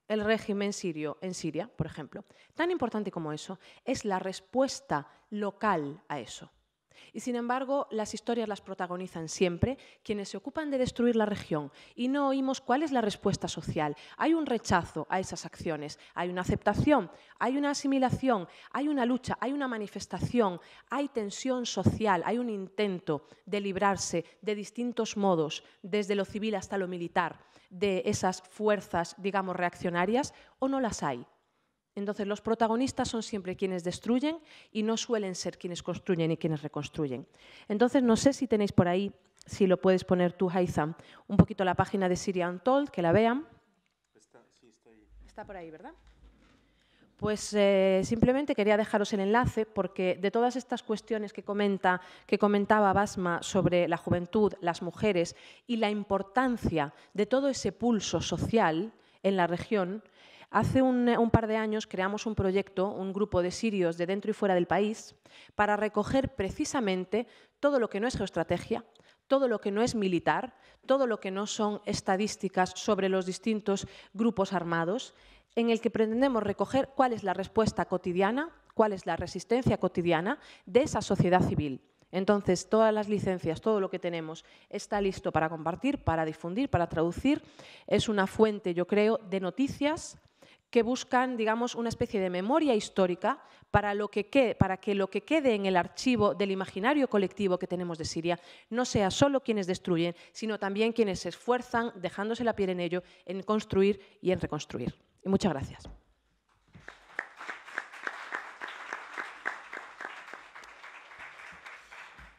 el régimen sirio en Siria, por ejemplo, tan importante como eso es la respuesta local a eso. Y sin embargo, las historias las protagonizan siempre quienes se ocupan de destruir la región y no oímos cuál es la respuesta social. Hay un rechazo a esas acciones, hay una aceptación, hay una asimilación, hay una lucha, hay una manifestación, hay tensión social, hay un intento de librarse de distintos modos, desde lo civil hasta lo militar, de esas fuerzas, digamos, reaccionarias o no las hay. Entonces, los protagonistas son siempre quienes destruyen y no suelen ser quienes construyen y quienes reconstruyen. Entonces, no sé si tenéis por ahí, si lo puedes poner tú, Haiza, un poquito la página de sirian Untold, que la vean. Está, por ahí, ¿verdad? Pues eh, simplemente quería dejaros el enlace porque de todas estas cuestiones que, comenta, que comentaba Basma sobre la juventud, las mujeres y la importancia de todo ese pulso social en la región, Hace eh, un, par de años creamos un proyecto, un grupo de sirios de dentro y fuera del país, para recoger precisamente todo lo que no es geoestrategia, todo lo que no es militar, todo lo que no son estadísticas sobre los distintos grupos armados, en el que pretendemos recoger cuál es la respuesta cotidiana, cuál es la resistencia cotidiana de esa sociedad civil. Entonces, todas las licencias, todo lo que tenemos está listo para compartir, para difundir, para traducir. Es una fuente, yo creo, de noticias, que buscan, digamos, una especie de memoria histórica para, lo que para que lo que quede en el archivo del imaginario colectivo que tenemos de Siria no sea solo quienes destruyen, sino también quienes se esfuerzan, dejándose la piel en ello, en construir y en reconstruir. Y muchas gracias.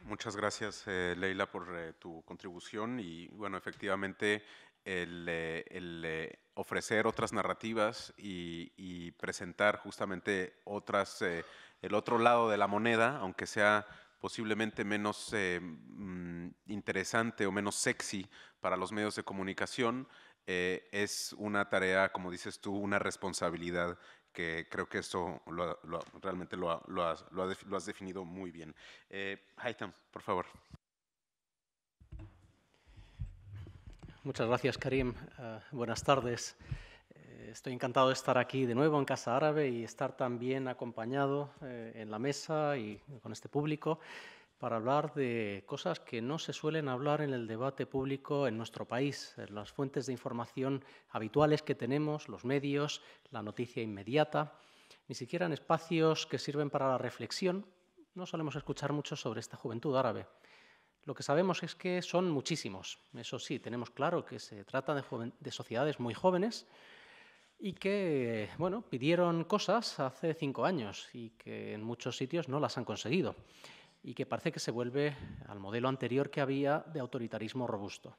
Muchas gracias, eh, Leila, por eh, tu contribución y, bueno, efectivamente el, eh, eh, ofrecer otras narrativas y, presentar justamente otras, eh, el otro lado de la moneda, aunque sea posiblemente menos mm, interesante o menos sexy para los medios de comunicación, es una tarea, como dices tú, una responsabilidad que creo que esto realmente lo, has, definido muy bien. Haytham, por favor. Muchas gracias, Karim. Eh, buenas tardes. Eh, estoy encantado de estar aquí de nuevo en Casa Árabe y estar también acompañado eh, en la mesa y con este público para hablar de cosas que no se suelen hablar en el debate público en nuestro país, en las fuentes de información habituales que tenemos, los medios, la noticia inmediata, ni siquiera en espacios que sirven para la reflexión. No solemos escuchar mucho sobre esta juventud árabe. Lo que sabemos es que son muchísimos. Eso sí, tenemos claro que se trata de, sociedades muy jóvenes y que bueno, pidieron cosas hace cinco años y que en muchos sitios no las han conseguido y que parece que se vuelve al modelo anterior que había de autoritarismo robusto.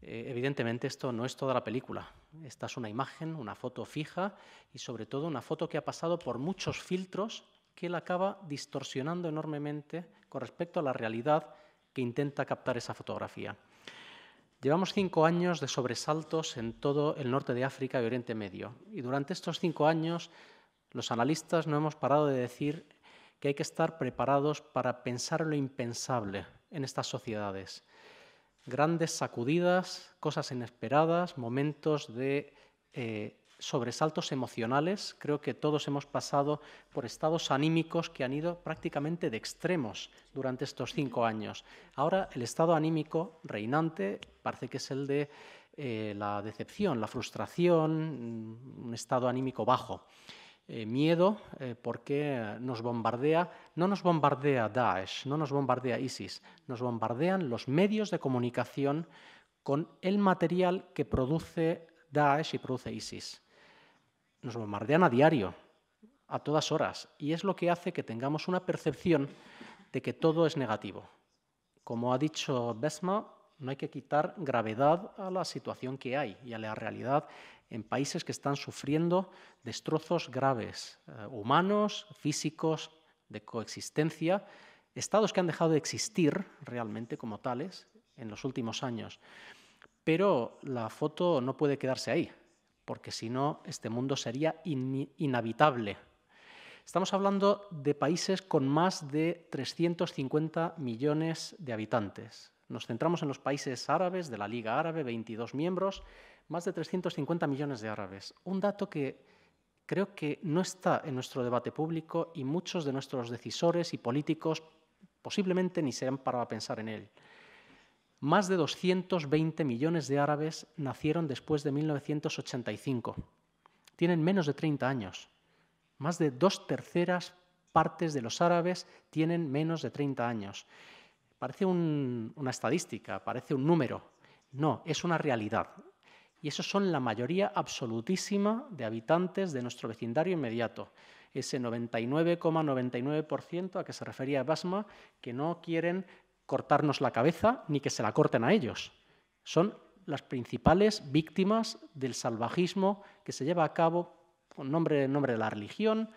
Eh, evidentemente esto no es toda la película. Esta es una imagen, una foto fija y sobre todo una foto que ha pasado por muchos filtros que la acaba distorsionando enormemente con respecto a la realidad que intenta captar esa fotografía. Llevamos cinco años de sobresaltos en todo el norte de África y Oriente Medio. Y durante estos cinco años, los analistas no hemos parado de decir que hay que estar preparados para pensar lo impensable en estas sociedades. Grandes sacudidas, cosas inesperadas, momentos de eh, sobresaltos emocionales, creo que todos hemos pasado por estados anímicos que han ido prácticamente de extremos durante estos cinco años. Ahora el estado anímico reinante parece que es el de eh, la decepción, la frustración, un estado anímico bajo. Eh, miedo eh, porque nos bombardea, no nos bombardea Daesh, no nos bombardea ISIS, nos bombardean los medios de comunicación con el material que produce Daesh y produce ISIS nos bombardean a diario, a todas horas, y es lo que hace que tengamos una percepción de que todo es negativo. Como ha dicho Besma, no hay que quitar gravedad a la situación que hay y a la realidad en países que están sufriendo destrozos graves, eh, humanos, físicos, de coexistencia, estados que han dejado de existir realmente como tales en los últimos años. Pero la foto no puede quedarse ahí porque si no, este mundo sería inhabitable. Estamos hablando de países con más de 350 millones de habitantes. Nos centramos en los países árabes, de la Liga Árabe, 22 miembros, más de 350 millones de árabes. Un dato que creo que no está en nuestro debate público y muchos de nuestros decisores y políticos posiblemente ni se han parado a pensar en él. Más de 220 millones de árabes nacieron después de 1985. Tienen menos de 30 años. Más de dos terceras partes de los árabes tienen menos de 30 años. Parece una estadística, parece un número. No, es una realidad. Y esos son la mayoría absolutísima de habitantes de nuestro vecindario inmediato. Ese 99,99% a que se refería Basma, que no quieren cortarnos la cabeza ni que se la corten a ellos. Son las principales víctimas del salvajismo que se lleva a cabo con nombre, en nombre de la religión,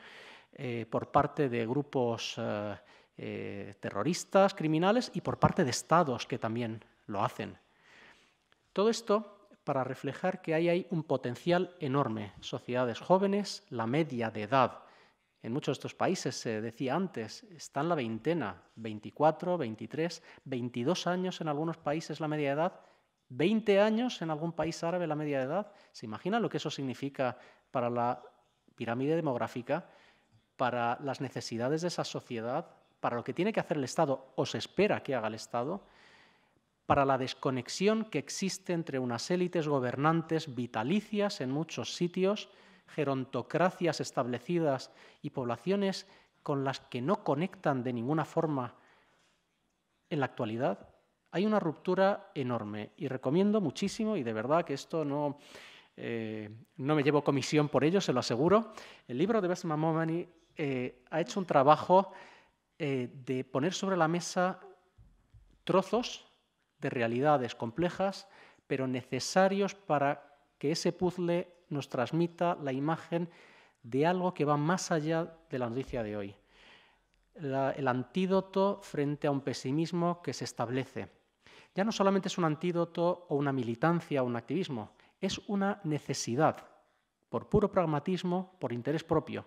eh, por parte de grupos eh, eh, terroristas, criminales y por parte de estados que también lo hacen. Todo esto para reflejar que ahí hay un potencial enorme. Sociedades jóvenes, la media de edad en muchos de estos países, se decía antes, están la veintena, 24, 23, 22 años en algunos países la media edad, 20 años en algún país árabe la media edad. ¿Se imagina lo que eso significa para la pirámide demográfica, para las necesidades de esa sociedad, para lo que tiene que hacer el Estado o se espera que haga el Estado? para la desconexión que existe entre unas élites gobernantes vitalicias en muchos sitios gerontocracias establecidas y poblaciones con las que no conectan de ninguna forma en la actualidad, hay una ruptura enorme y recomiendo muchísimo, y de verdad que esto no, eh, no me llevo comisión por ello, se lo aseguro, el libro de Besma Momani eh, ha hecho un trabajo eh, de poner sobre la mesa trozos de realidades complejas, pero necesarios para que ese puzzle nos transmita la imagen de algo que va más allá de la noticia de hoy. el antídoto frente a un pesimismo que se establece. Ya no solamente es un antídoto o una militancia o un activismo, es una necesidad, por puro pragmatismo, por interés propio.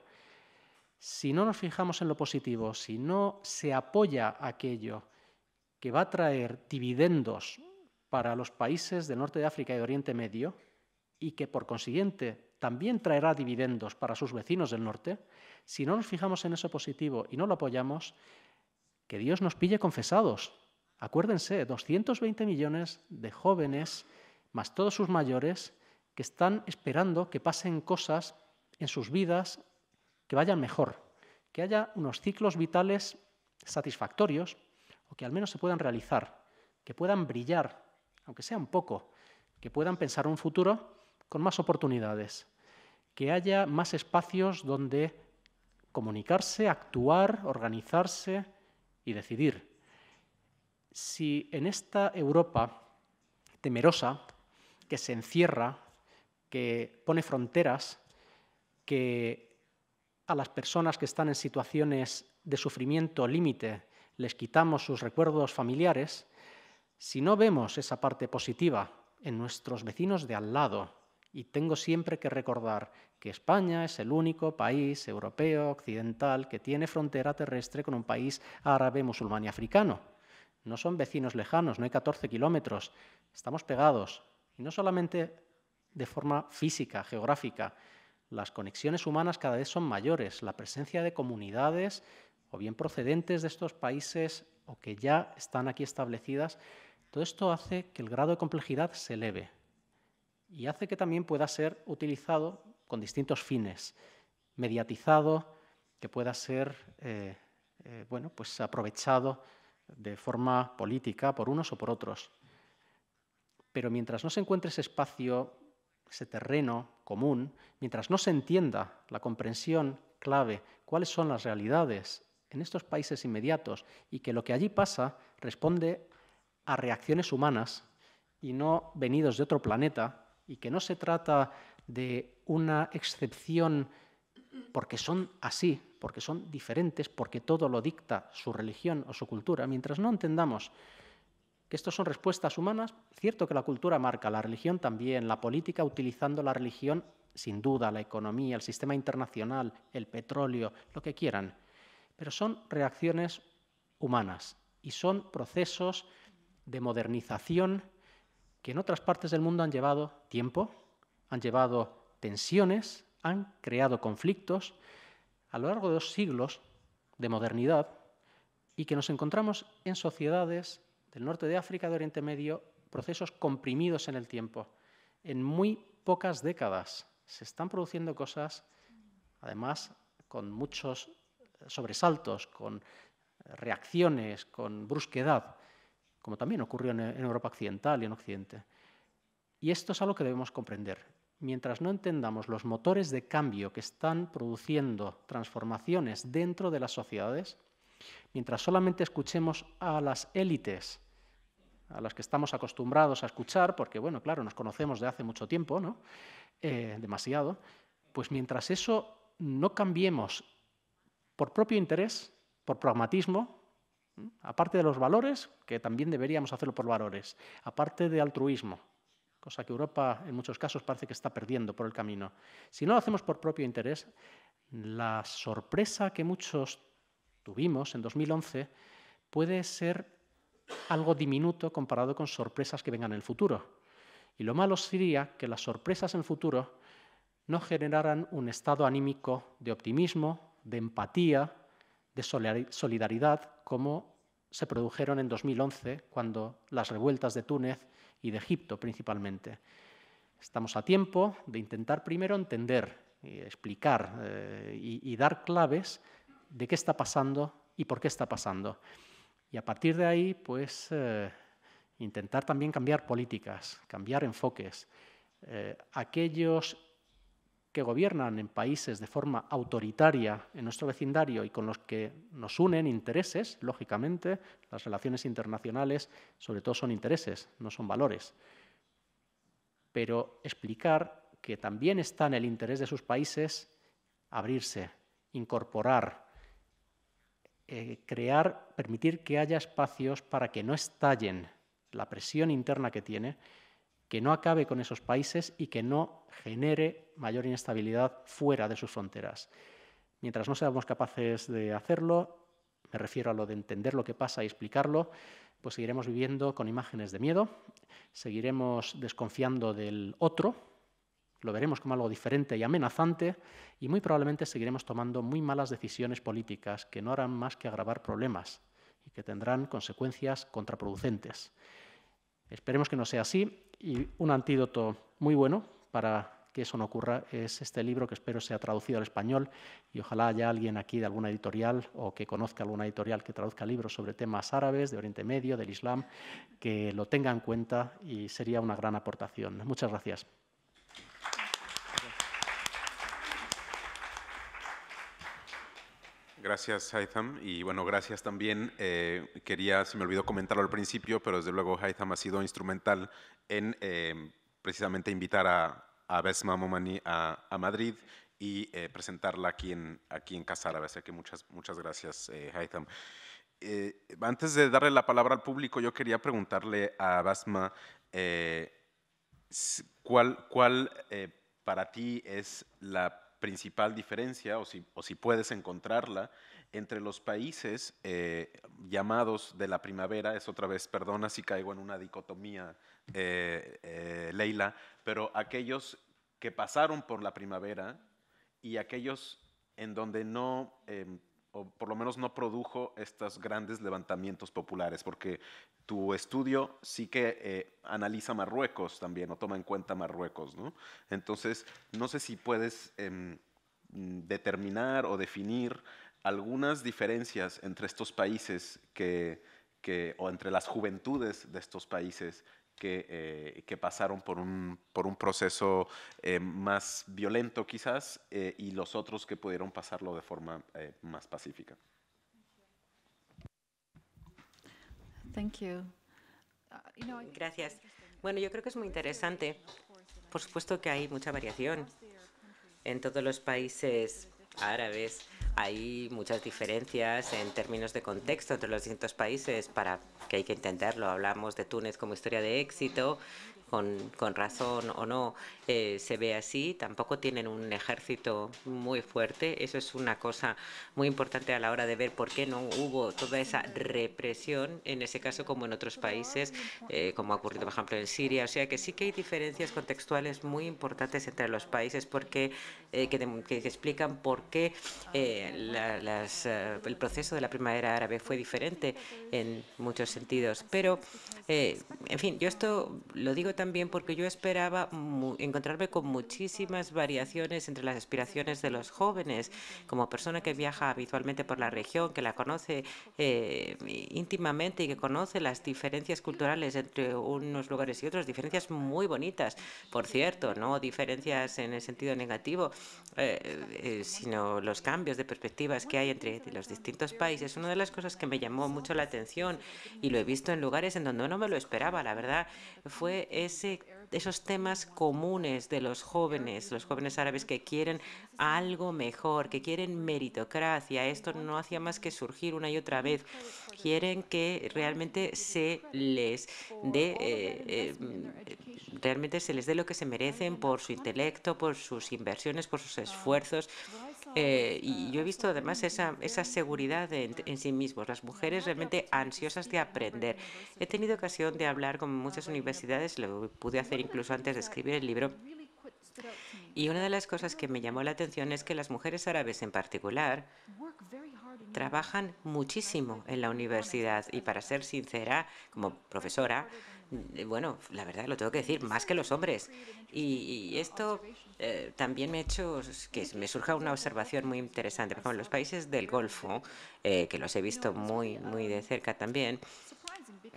Si no nos fijamos en lo positivo, si no se apoya aquello que va a traer dividendos para los países del norte de África y Oriente Medio, y que por consiguiente también traerá dividendos para sus vecinos del norte, si no nos fijamos en eso positivo y no lo apoyamos, que Dios nos pille confesados. Acuérdense, 220 millones de jóvenes, más todos sus mayores, que están esperando que pasen cosas en sus vidas que vayan mejor, que haya unos ciclos vitales satisfactorios o que al menos se puedan realizar, que puedan brillar, aunque sea un poco, que puedan pensar un futuro con más oportunidades, que haya más espacios donde comunicarse, actuar, organizarse y decidir. Si en esta Europa temerosa, que se encierra, que pone fronteras, que a las personas que están en situaciones de sufrimiento límite les quitamos sus recuerdos familiares, si no vemos esa parte positiva en nuestros vecinos de al lado, y tengo siempre que recordar que España es el único país europeo occidental que tiene frontera terrestre con un país árabe, musulmán y africano. No son vecinos lejanos, no hay 14 kilómetros, estamos pegados. Y no solamente de forma física, geográfica, las conexiones humanas cada vez son mayores, la presencia de comunidades o bien procedentes de estos países o que ya están aquí establecidas, todo esto hace que el grado de complejidad se eleve y hace que también pueda ser utilizado con distintos fines, mediatizado, que pueda ser eh, eh, bueno, pues aprovechado de forma política por unos o por otros. Pero mientras no se encuentre ese espacio, ese terreno común, mientras no se entienda la comprensión clave, cuáles son las realidades en estos países inmediatos y que lo que allí pasa responde a reacciones humanas y no venidos de otro planeta, y que no se trata de una excepción porque son así, porque son diferentes, porque todo lo dicta su religión o su cultura. Mientras no entendamos que estas son respuestas humanas, cierto que la cultura marca, la religión también, la política utilizando la religión sin duda, la economía, el sistema internacional, el petróleo, lo que quieran, pero son reacciones humanas y son procesos de modernización que en otras partes del mundo han llevado tiempo, han llevado tensiones, han creado conflictos a lo largo de los siglos de modernidad y que nos encontramos en sociedades del norte de África, de Oriente Medio, procesos comprimidos en el tiempo. En muy pocas décadas se están produciendo cosas, además, con muchos sobresaltos, con reacciones, con brusquedad como también ocurrió en, Europa Occidental y en Occidente. Y esto es algo que debemos comprender. Mientras no entendamos los motores de cambio que están produciendo transformaciones dentro de las sociedades, mientras solamente escuchemos a las élites, a las que estamos acostumbrados a escuchar, porque, bueno, claro, nos conocemos de hace mucho tiempo, ¿no? Eh, demasiado, pues mientras eso no cambiemos por propio interés, por pragmatismo, Aparte de los valores, que también deberíamos hacerlo por valores, aparte de altruismo, cosa que Europa en muchos casos parece que está perdiendo por el camino. Si no lo hacemos por propio interés, la sorpresa que muchos tuvimos en 2011 puede ser algo diminuto comparado con sorpresas que vengan en el futuro. Y lo malo sería que las sorpresas en el futuro no generaran un estado anímico de optimismo, de empatía, de solidaridad, como se produjeron en 2011, cuando las revueltas de Túnez y de Egipto principalmente. Estamos a tiempo de intentar primero entender, explicar eh, y, dar claves de qué está pasando y por qué está pasando. Y a partir de ahí, pues eh, intentar también cambiar políticas, cambiar enfoques. Eh, aquellos que gobiernan en países de forma autoritaria en nuestro vecindario y con los que nos unen intereses, lógicamente, las relaciones internacionales sobre todo son intereses, no son valores. Pero explicar que también está en el interés de sus países abrirse, incorporar, eh, crear, permitir que haya espacios para que no estallen la presión interna que tiene que no acabe con esos países y que no genere mayor inestabilidad fuera de sus fronteras. Mientras no seamos capaces de hacerlo, me refiero a lo de entender lo que pasa y explicarlo, pues seguiremos viviendo con imágenes de miedo, seguiremos desconfiando del otro, lo veremos como algo diferente y amenazante y muy probablemente seguiremos tomando muy malas decisiones políticas que no harán más que agravar problemas y que tendrán consecuencias contraproducentes. Esperemos que no sea así y un antídoto muy bueno para que eso no ocurra es este libro que espero sea traducido al español y ojalá haya alguien aquí de alguna editorial o que conozca alguna editorial que traduzca libros sobre temas árabes, de Oriente Medio, del Islam, que lo tenga en cuenta y sería una gran aportación. Muchas gracias. Gracias, Haitham. Y bueno, gracias también. Eh, quería, se me olvidó comentarlo al principio, pero desde luego Haitham ha sido instrumental en eh, precisamente invitar a, a Besma Momani a, Madrid y eh, presentarla aquí en, aquí en Casa Así que muchas, muchas gracias, Haitham. antes de darle la palabra al público, yo quería preguntarle a Basma cuál, cuál para ti es la principal diferencia, o si, o si puedes encontrarla, entre los países eh, llamados de la primavera, es otra vez, perdona si caigo en una dicotomía, eh, eh, Leila, pero aquellos que pasaron por la primavera y aquellos en donde no em, o por lo menos no produjo estos grandes levantamientos populares, porque tu estudio sí que eh, analiza Marruecos también, o toma en cuenta Marruecos, ¿no? Entonces, no sé si puedes em, determinar o definir algunas diferencias entre estos países que, o entre las juventudes de estos países eh, que, pasaron por un, por un proceso eh, más violento quizás eh, y los otros que pudieron pasarlo de forma más pacífica. Uh, Gracias. Bueno, yo creo que es muy interesante. Por supuesto que hay mucha variación en todos los países árabes hay muchas diferencias en términos de contexto entre los distintos países para que hay que entenderlo. Hablamos de Túnez como historia de éxito con, razón o no eh, se ve así, tampoco tienen un ejército muy fuerte, eso es una cosa muy importante a la hora de ver por qué no hubo toda esa represión, en ese caso como en otros países, eh, como ha ocurrido por ejemplo en Siria, o sea que sí que hay diferencias contextuales muy importantes entre los países porque eh, que, explican por qué el proceso de la primavera árabe fue diferente en muchos sentidos, pero en fin, yo esto lo digo también también porque yo esperaba encontrarme con muchísimas variaciones entre las aspiraciones de los jóvenes. Como persona que viaja habitualmente por la región, que la conoce eh, íntimamente y que conoce las diferencias culturales entre unos lugares y otros, diferencias muy bonitas, por cierto, no diferencias en el sentido negativo, eh, eh, sino los cambios de perspectivas que hay entre los distintos países. Una de las cosas que me llamó mucho la atención y lo he visto en lugares en donde no me lo esperaba, la verdad, fue esos temas comunes de los jóvenes, los jóvenes árabes que quieren algo mejor, que quieren meritocracia. Esto no hacía más que surgir una y otra vez. Quieren que realmente se les dé, eh, eh, realmente se les dé lo que se merecen por su intelecto, por sus inversiones, por sus esfuerzos. Eh, y yo he visto además esa, seguridad en, sí mismos, las mujeres realmente ansiosas de aprender. He tenido ocasión de hablar con muchas universidades, lo pude hacer incluso antes de escribir el libro. Y una de las cosas que me llamó la atención es que las mujeres árabes en particular trabajan muchísimo en la universidad y para ser sincera, como profesora, eh, bueno, la verdad lo tengo que decir, más que los hombres. Y, esto eh, también me ha hecho que me surja una observación muy interesante. Por ejemplo, los países del Golfo, eh, que los he visto muy, muy de cerca también,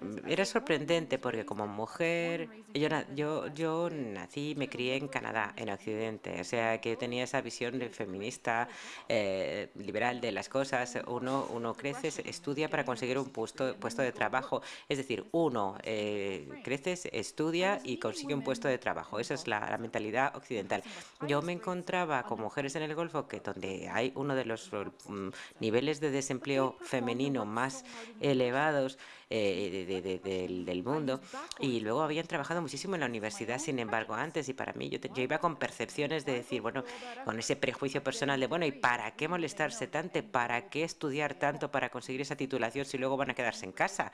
Mm, era sorprendente porque como mujer, yo, yo, yo nací y me crié en Canadá, en Occidente, o sea que yo tenía esa visión feminista, eh, liberal de las cosas. Uno, uno crece, estudia para conseguir un puesto, puesto de trabajo, es decir, uno eh, creces, estudia y consigue un puesto de trabajo. Esa es la, mentalidad occidental. Yo me encontraba con mujeres en el Golfo, que donde hay uno de los mm, niveles de desempleo femenino más elevados, eh, del, mundo. Y luego habían trabajado muchísimo en la universidad, sin embargo, antes. Y para mí, yo, iba con percepciones de decir, bueno, con ese prejuicio personal de, bueno, ¿y para qué molestarse tanto? ¿Para qué estudiar tanto para conseguir esa titulación si luego van a quedarse en casa?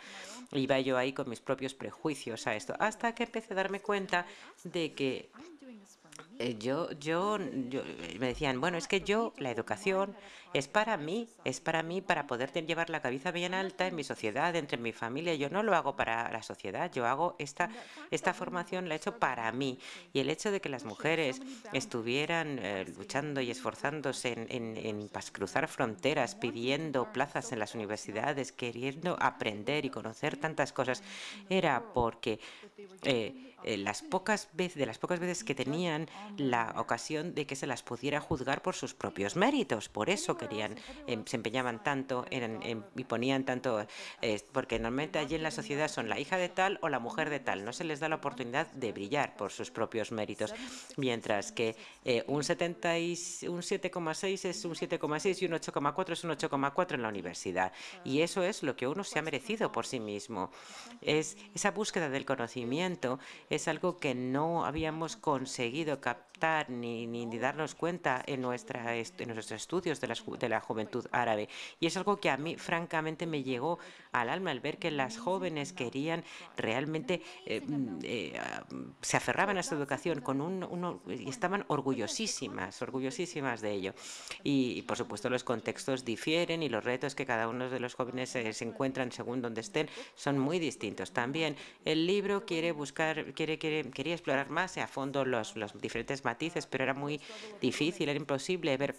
Iba yo ahí con mis propios prejuicios a esto. Hasta que empecé a darme cuenta de que eh, yo, yo, me decían, bueno, es que yo, la educación, es para mí, es para mí para poder llevar la cabeza bien alta en mi sociedad, entre mi familia. Yo no lo hago para la sociedad, yo hago esta, esta formación, la he hecho para mí. Y el hecho de que las mujeres estuvieran eh, luchando y esforzándose en, cruzar fronteras, pidiendo plazas en las universidades, queriendo aprender y conocer tantas cosas, era porque... Eh, eh, las pocas veces, de las pocas veces que tenían la ocasión de que se las pudiera juzgar por sus propios méritos. Por eso querían, em, se empeñaban tanto eran, em, y ponían tanto, eh, porque normalmente allí en la sociedad son la hija de tal o la mujer de tal, no se les da la oportunidad de brillar por sus propios méritos, mientras que eh, un un 7,6 es un 7,6 y un 8,4 es un 8,4 en la universidad, y eso es lo que uno se ha merecido por sí mismo. Es esa búsqueda del conocimiento es algo que no habíamos conseguido captar ni, ni, darnos cuenta en, nuestra, nuestros estudios de la, juventud árabe. Y es algo que a mí, francamente, me llegó al alma al ver que las jóvenes querían realmente, eh, mm, eh, ah, se aferraban a su educación con un, y estaban orgullosísimas, orgullosísimas de ello. Y, por supuesto, los contextos difieren y los retos que cada uno de los jóvenes eh, se encuentran según donde estén son muy distintos. También el libro quiere buscar, quiere, quería explorar más a fondo los, los diferentes pero era muy difícil, era imposible ver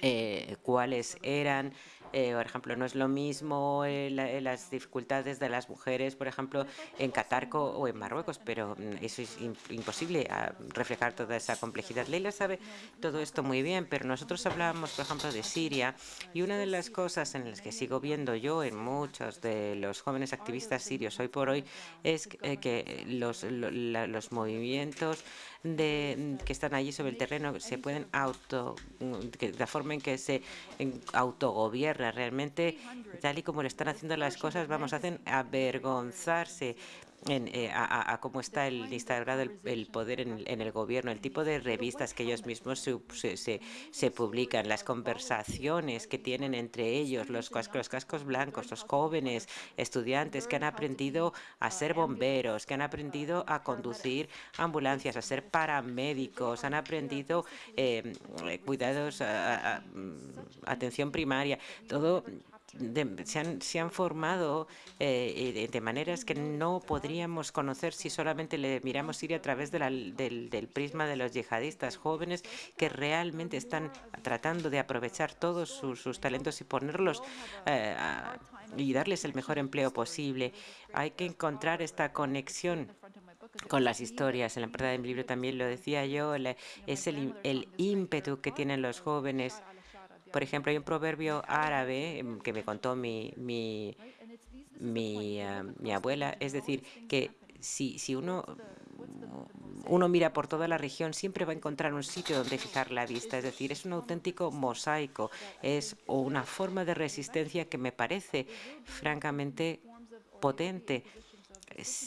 eh, cuáles eran. Eh, por ejemplo, no es lo mismo eh, las dificultades de las mujeres, por ejemplo, en Catarco o en Marruecos, pero mm, eso es imposible ah, reflejar toda esa complejidad. Leila sabe todo esto muy bien, pero nosotros hablábamos, por ejemplo, de Siria y una de las cosas en las que sigo viendo yo en muchos de los jóvenes activistas sirios hoy por hoy es que los movimientos de, que están allí sobre el terreno se pueden auto, que, la forma en que se autogobierna realmente, tal y como le están haciendo las cosas, vamos a avergonzarse eh, a, cómo está el instaurado el, poder en, el gobierno, el tipo de revistas que ellos mismos se, publican, las conversaciones que tienen entre ellos, los, los cascos blancos, los jóvenes, estudiantes que han aprendido a ser bomberos, que han aprendido a conducir ambulancias, a ser paramédicos, han aprendido eh, cuidados, mm, atención primaria, todo se, han, se, han, formado eh, de, maneras que no podríamos conocer si solamente le miramos Siria a través del, del, prisma de los yihadistas jóvenes que realmente están tratando de aprovechar todos sus, talentos y ponerlos eh, y darles el mejor empleo posible. Hay que encontrar esta conexión con las historias. En la parte de mi libro también lo decía yo, es el, el ímpetu que tienen los jóvenes por ejemplo, hay un proverbio árabe em, que me contó mi, mi, em, mi, abuela, es decir, que si, si uno uno mira por toda la región, siempre va a encontrar un sitio donde fijar la vista. Es decir, es un auténtico mosaico, es una forma de resistencia que me parece francamente potente.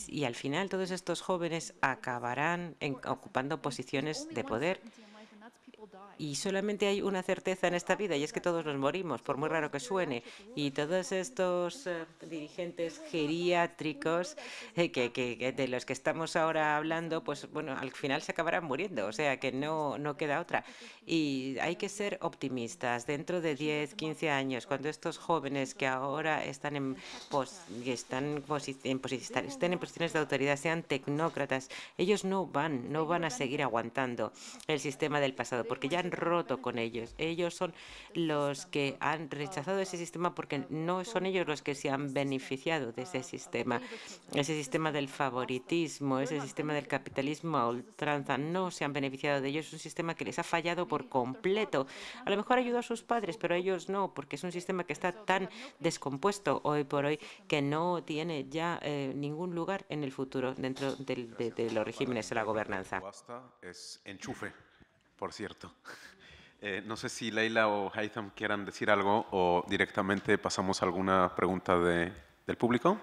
Y al final todos estos jóvenes acabarán ocupando posiciones de poder y solamente hay una certeza en esta vida, y es que todos nos morimos, por muy raro que suene. Y todos estos eh, dirigentes geriátricos eh, de los que estamos ahora hablando, pues bueno, al final se acabarán muriendo, o sea que no, no queda otra. Y hay que ser optimistas. Dentro de 10, 15 años, cuando estos jóvenes que ahora están en, están en posiciones de autoridad sean tecnócratas, ellos no van, no van a seguir aguantando el sistema del pasado porque ya han roto con ellos. Ellos son los que han rechazado ese sistema porque no son ellos los que se han beneficiado de ese sistema. Ese sistema del favoritismo, ese sistema del capitalismo a ultranza, no se han beneficiado de ellos. Es un sistema que les ha fallado por completo. A lo mejor ayudó a sus padres, pero ellos no, porque es un sistema que está tan descompuesto hoy por hoy que no tiene ya eh, ningún lugar en el futuro dentro de, los regímenes de la gobernanza. Es enchufe por cierto. [LAUGHS] Eh, no sé si Leila o Haitham quieran decir algo o directamente pasamos a alguna pregunta del público.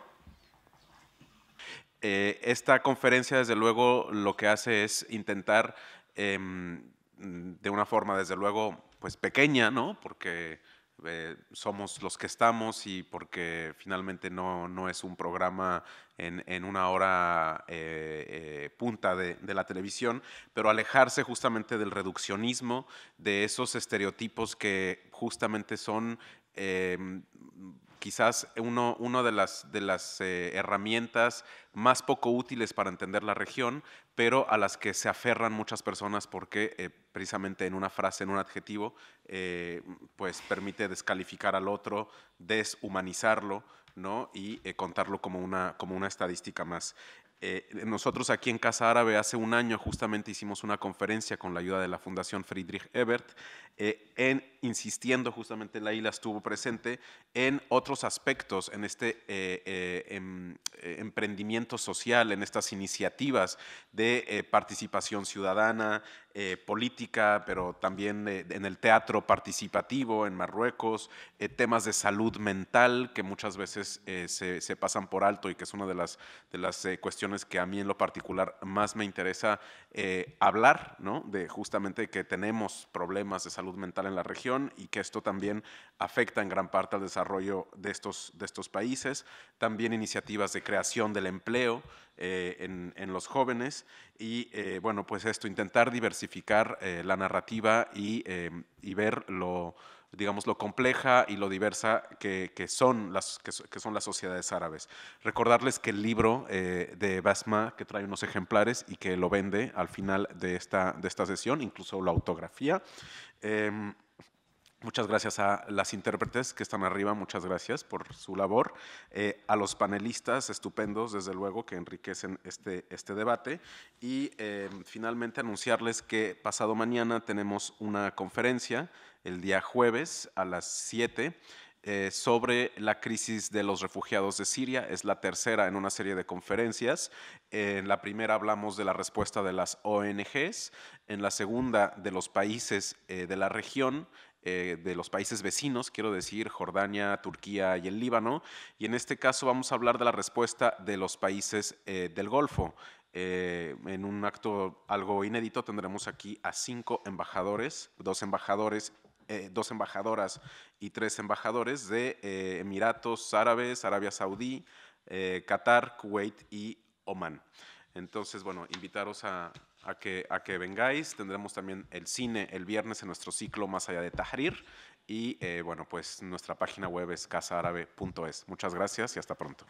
Eh, esta conferencia, desde luego, lo que hace es intentar, em, de una forma, desde luego, pues pequeña, ¿no? Porque eh, somos los que estamos y porque finalmente no, es un programa en, una hora eh, eh, punta de, de, la televisión, pero alejarse justamente del reduccionismo, de esos estereotipos que justamente son quizás una de las, eh, herramientas más poco útiles para entender la región, pero a las que se aferran muchas personas porque eh, precisamente en una frase, en un adjetivo, eh, pues permite descalificar al otro, deshumanizarlo, ¿no? Y contarlo como una, como una estadística más. Eh, nosotros aquí en Casa Árabe hace un año justamente hicimos una conferencia con la ayuda de la Fundación Friedrich Ebert, eh, en, insistiendo justamente, Laila estuvo presente, en otros aspectos, en este eh, em, emprendimiento social, en estas iniciativas de participación ciudadana, eh, política, pero también en el teatro participativo en Marruecos, eh, temas de salud mental que muchas veces eh, se, se, pasan por alto y que es una de las, de las cuestiones que a mí en lo particular más me interesa hablar, ¿no? de justamente que tenemos problemas de salud mental en la región y que esto también afecta en gran parte al desarrollo de estos, de estos países, también iniciativas de creación del empleo, eh, en, los jóvenes y, eh, bueno, pues esto, intentar diversificar eh, la narrativa y, y, ver lo, digamos, lo compleja y lo diversa que, que son, las, que, que, son las sociedades árabes. Recordarles que el libro de Basma, que trae unos ejemplares y que lo vende al final de esta, de esta sesión, incluso la autografía, em, Muchas gracias a las intérpretes que están arriba, muchas gracias por su labor, eh, a los panelistas estupendos, desde luego, que enriquecen este, este debate y eh, finalmente anunciarles que pasado mañana tenemos una conferencia el día jueves a las 7 eh, sobre la crisis de los refugiados de Siria. Es la tercera en una serie de conferencias. en la primera hablamos de la respuesta de las ONGs, en la segunda de los países de la región eh, de los países vecinos, quiero decir Jordania, Turquía y el Líbano. Y en este caso vamos a hablar de la respuesta de los países eh, del Golfo. Eh, en un acto algo inédito tendremos aquí a cinco embajadores, dos embajadores dos embajadoras y tres embajadores de Emiratos Árabes, Arabia Saudí, Qatar, Kuwait y Oman. Entonces, bueno, invitaros a, a que, a que vengáis. Tendremos también el cine el viernes en nuestro ciclo Más allá de Tahrir. Y eh, bueno, pues nuestra página web es casaarabe.es. Muchas gracias y hasta pronto.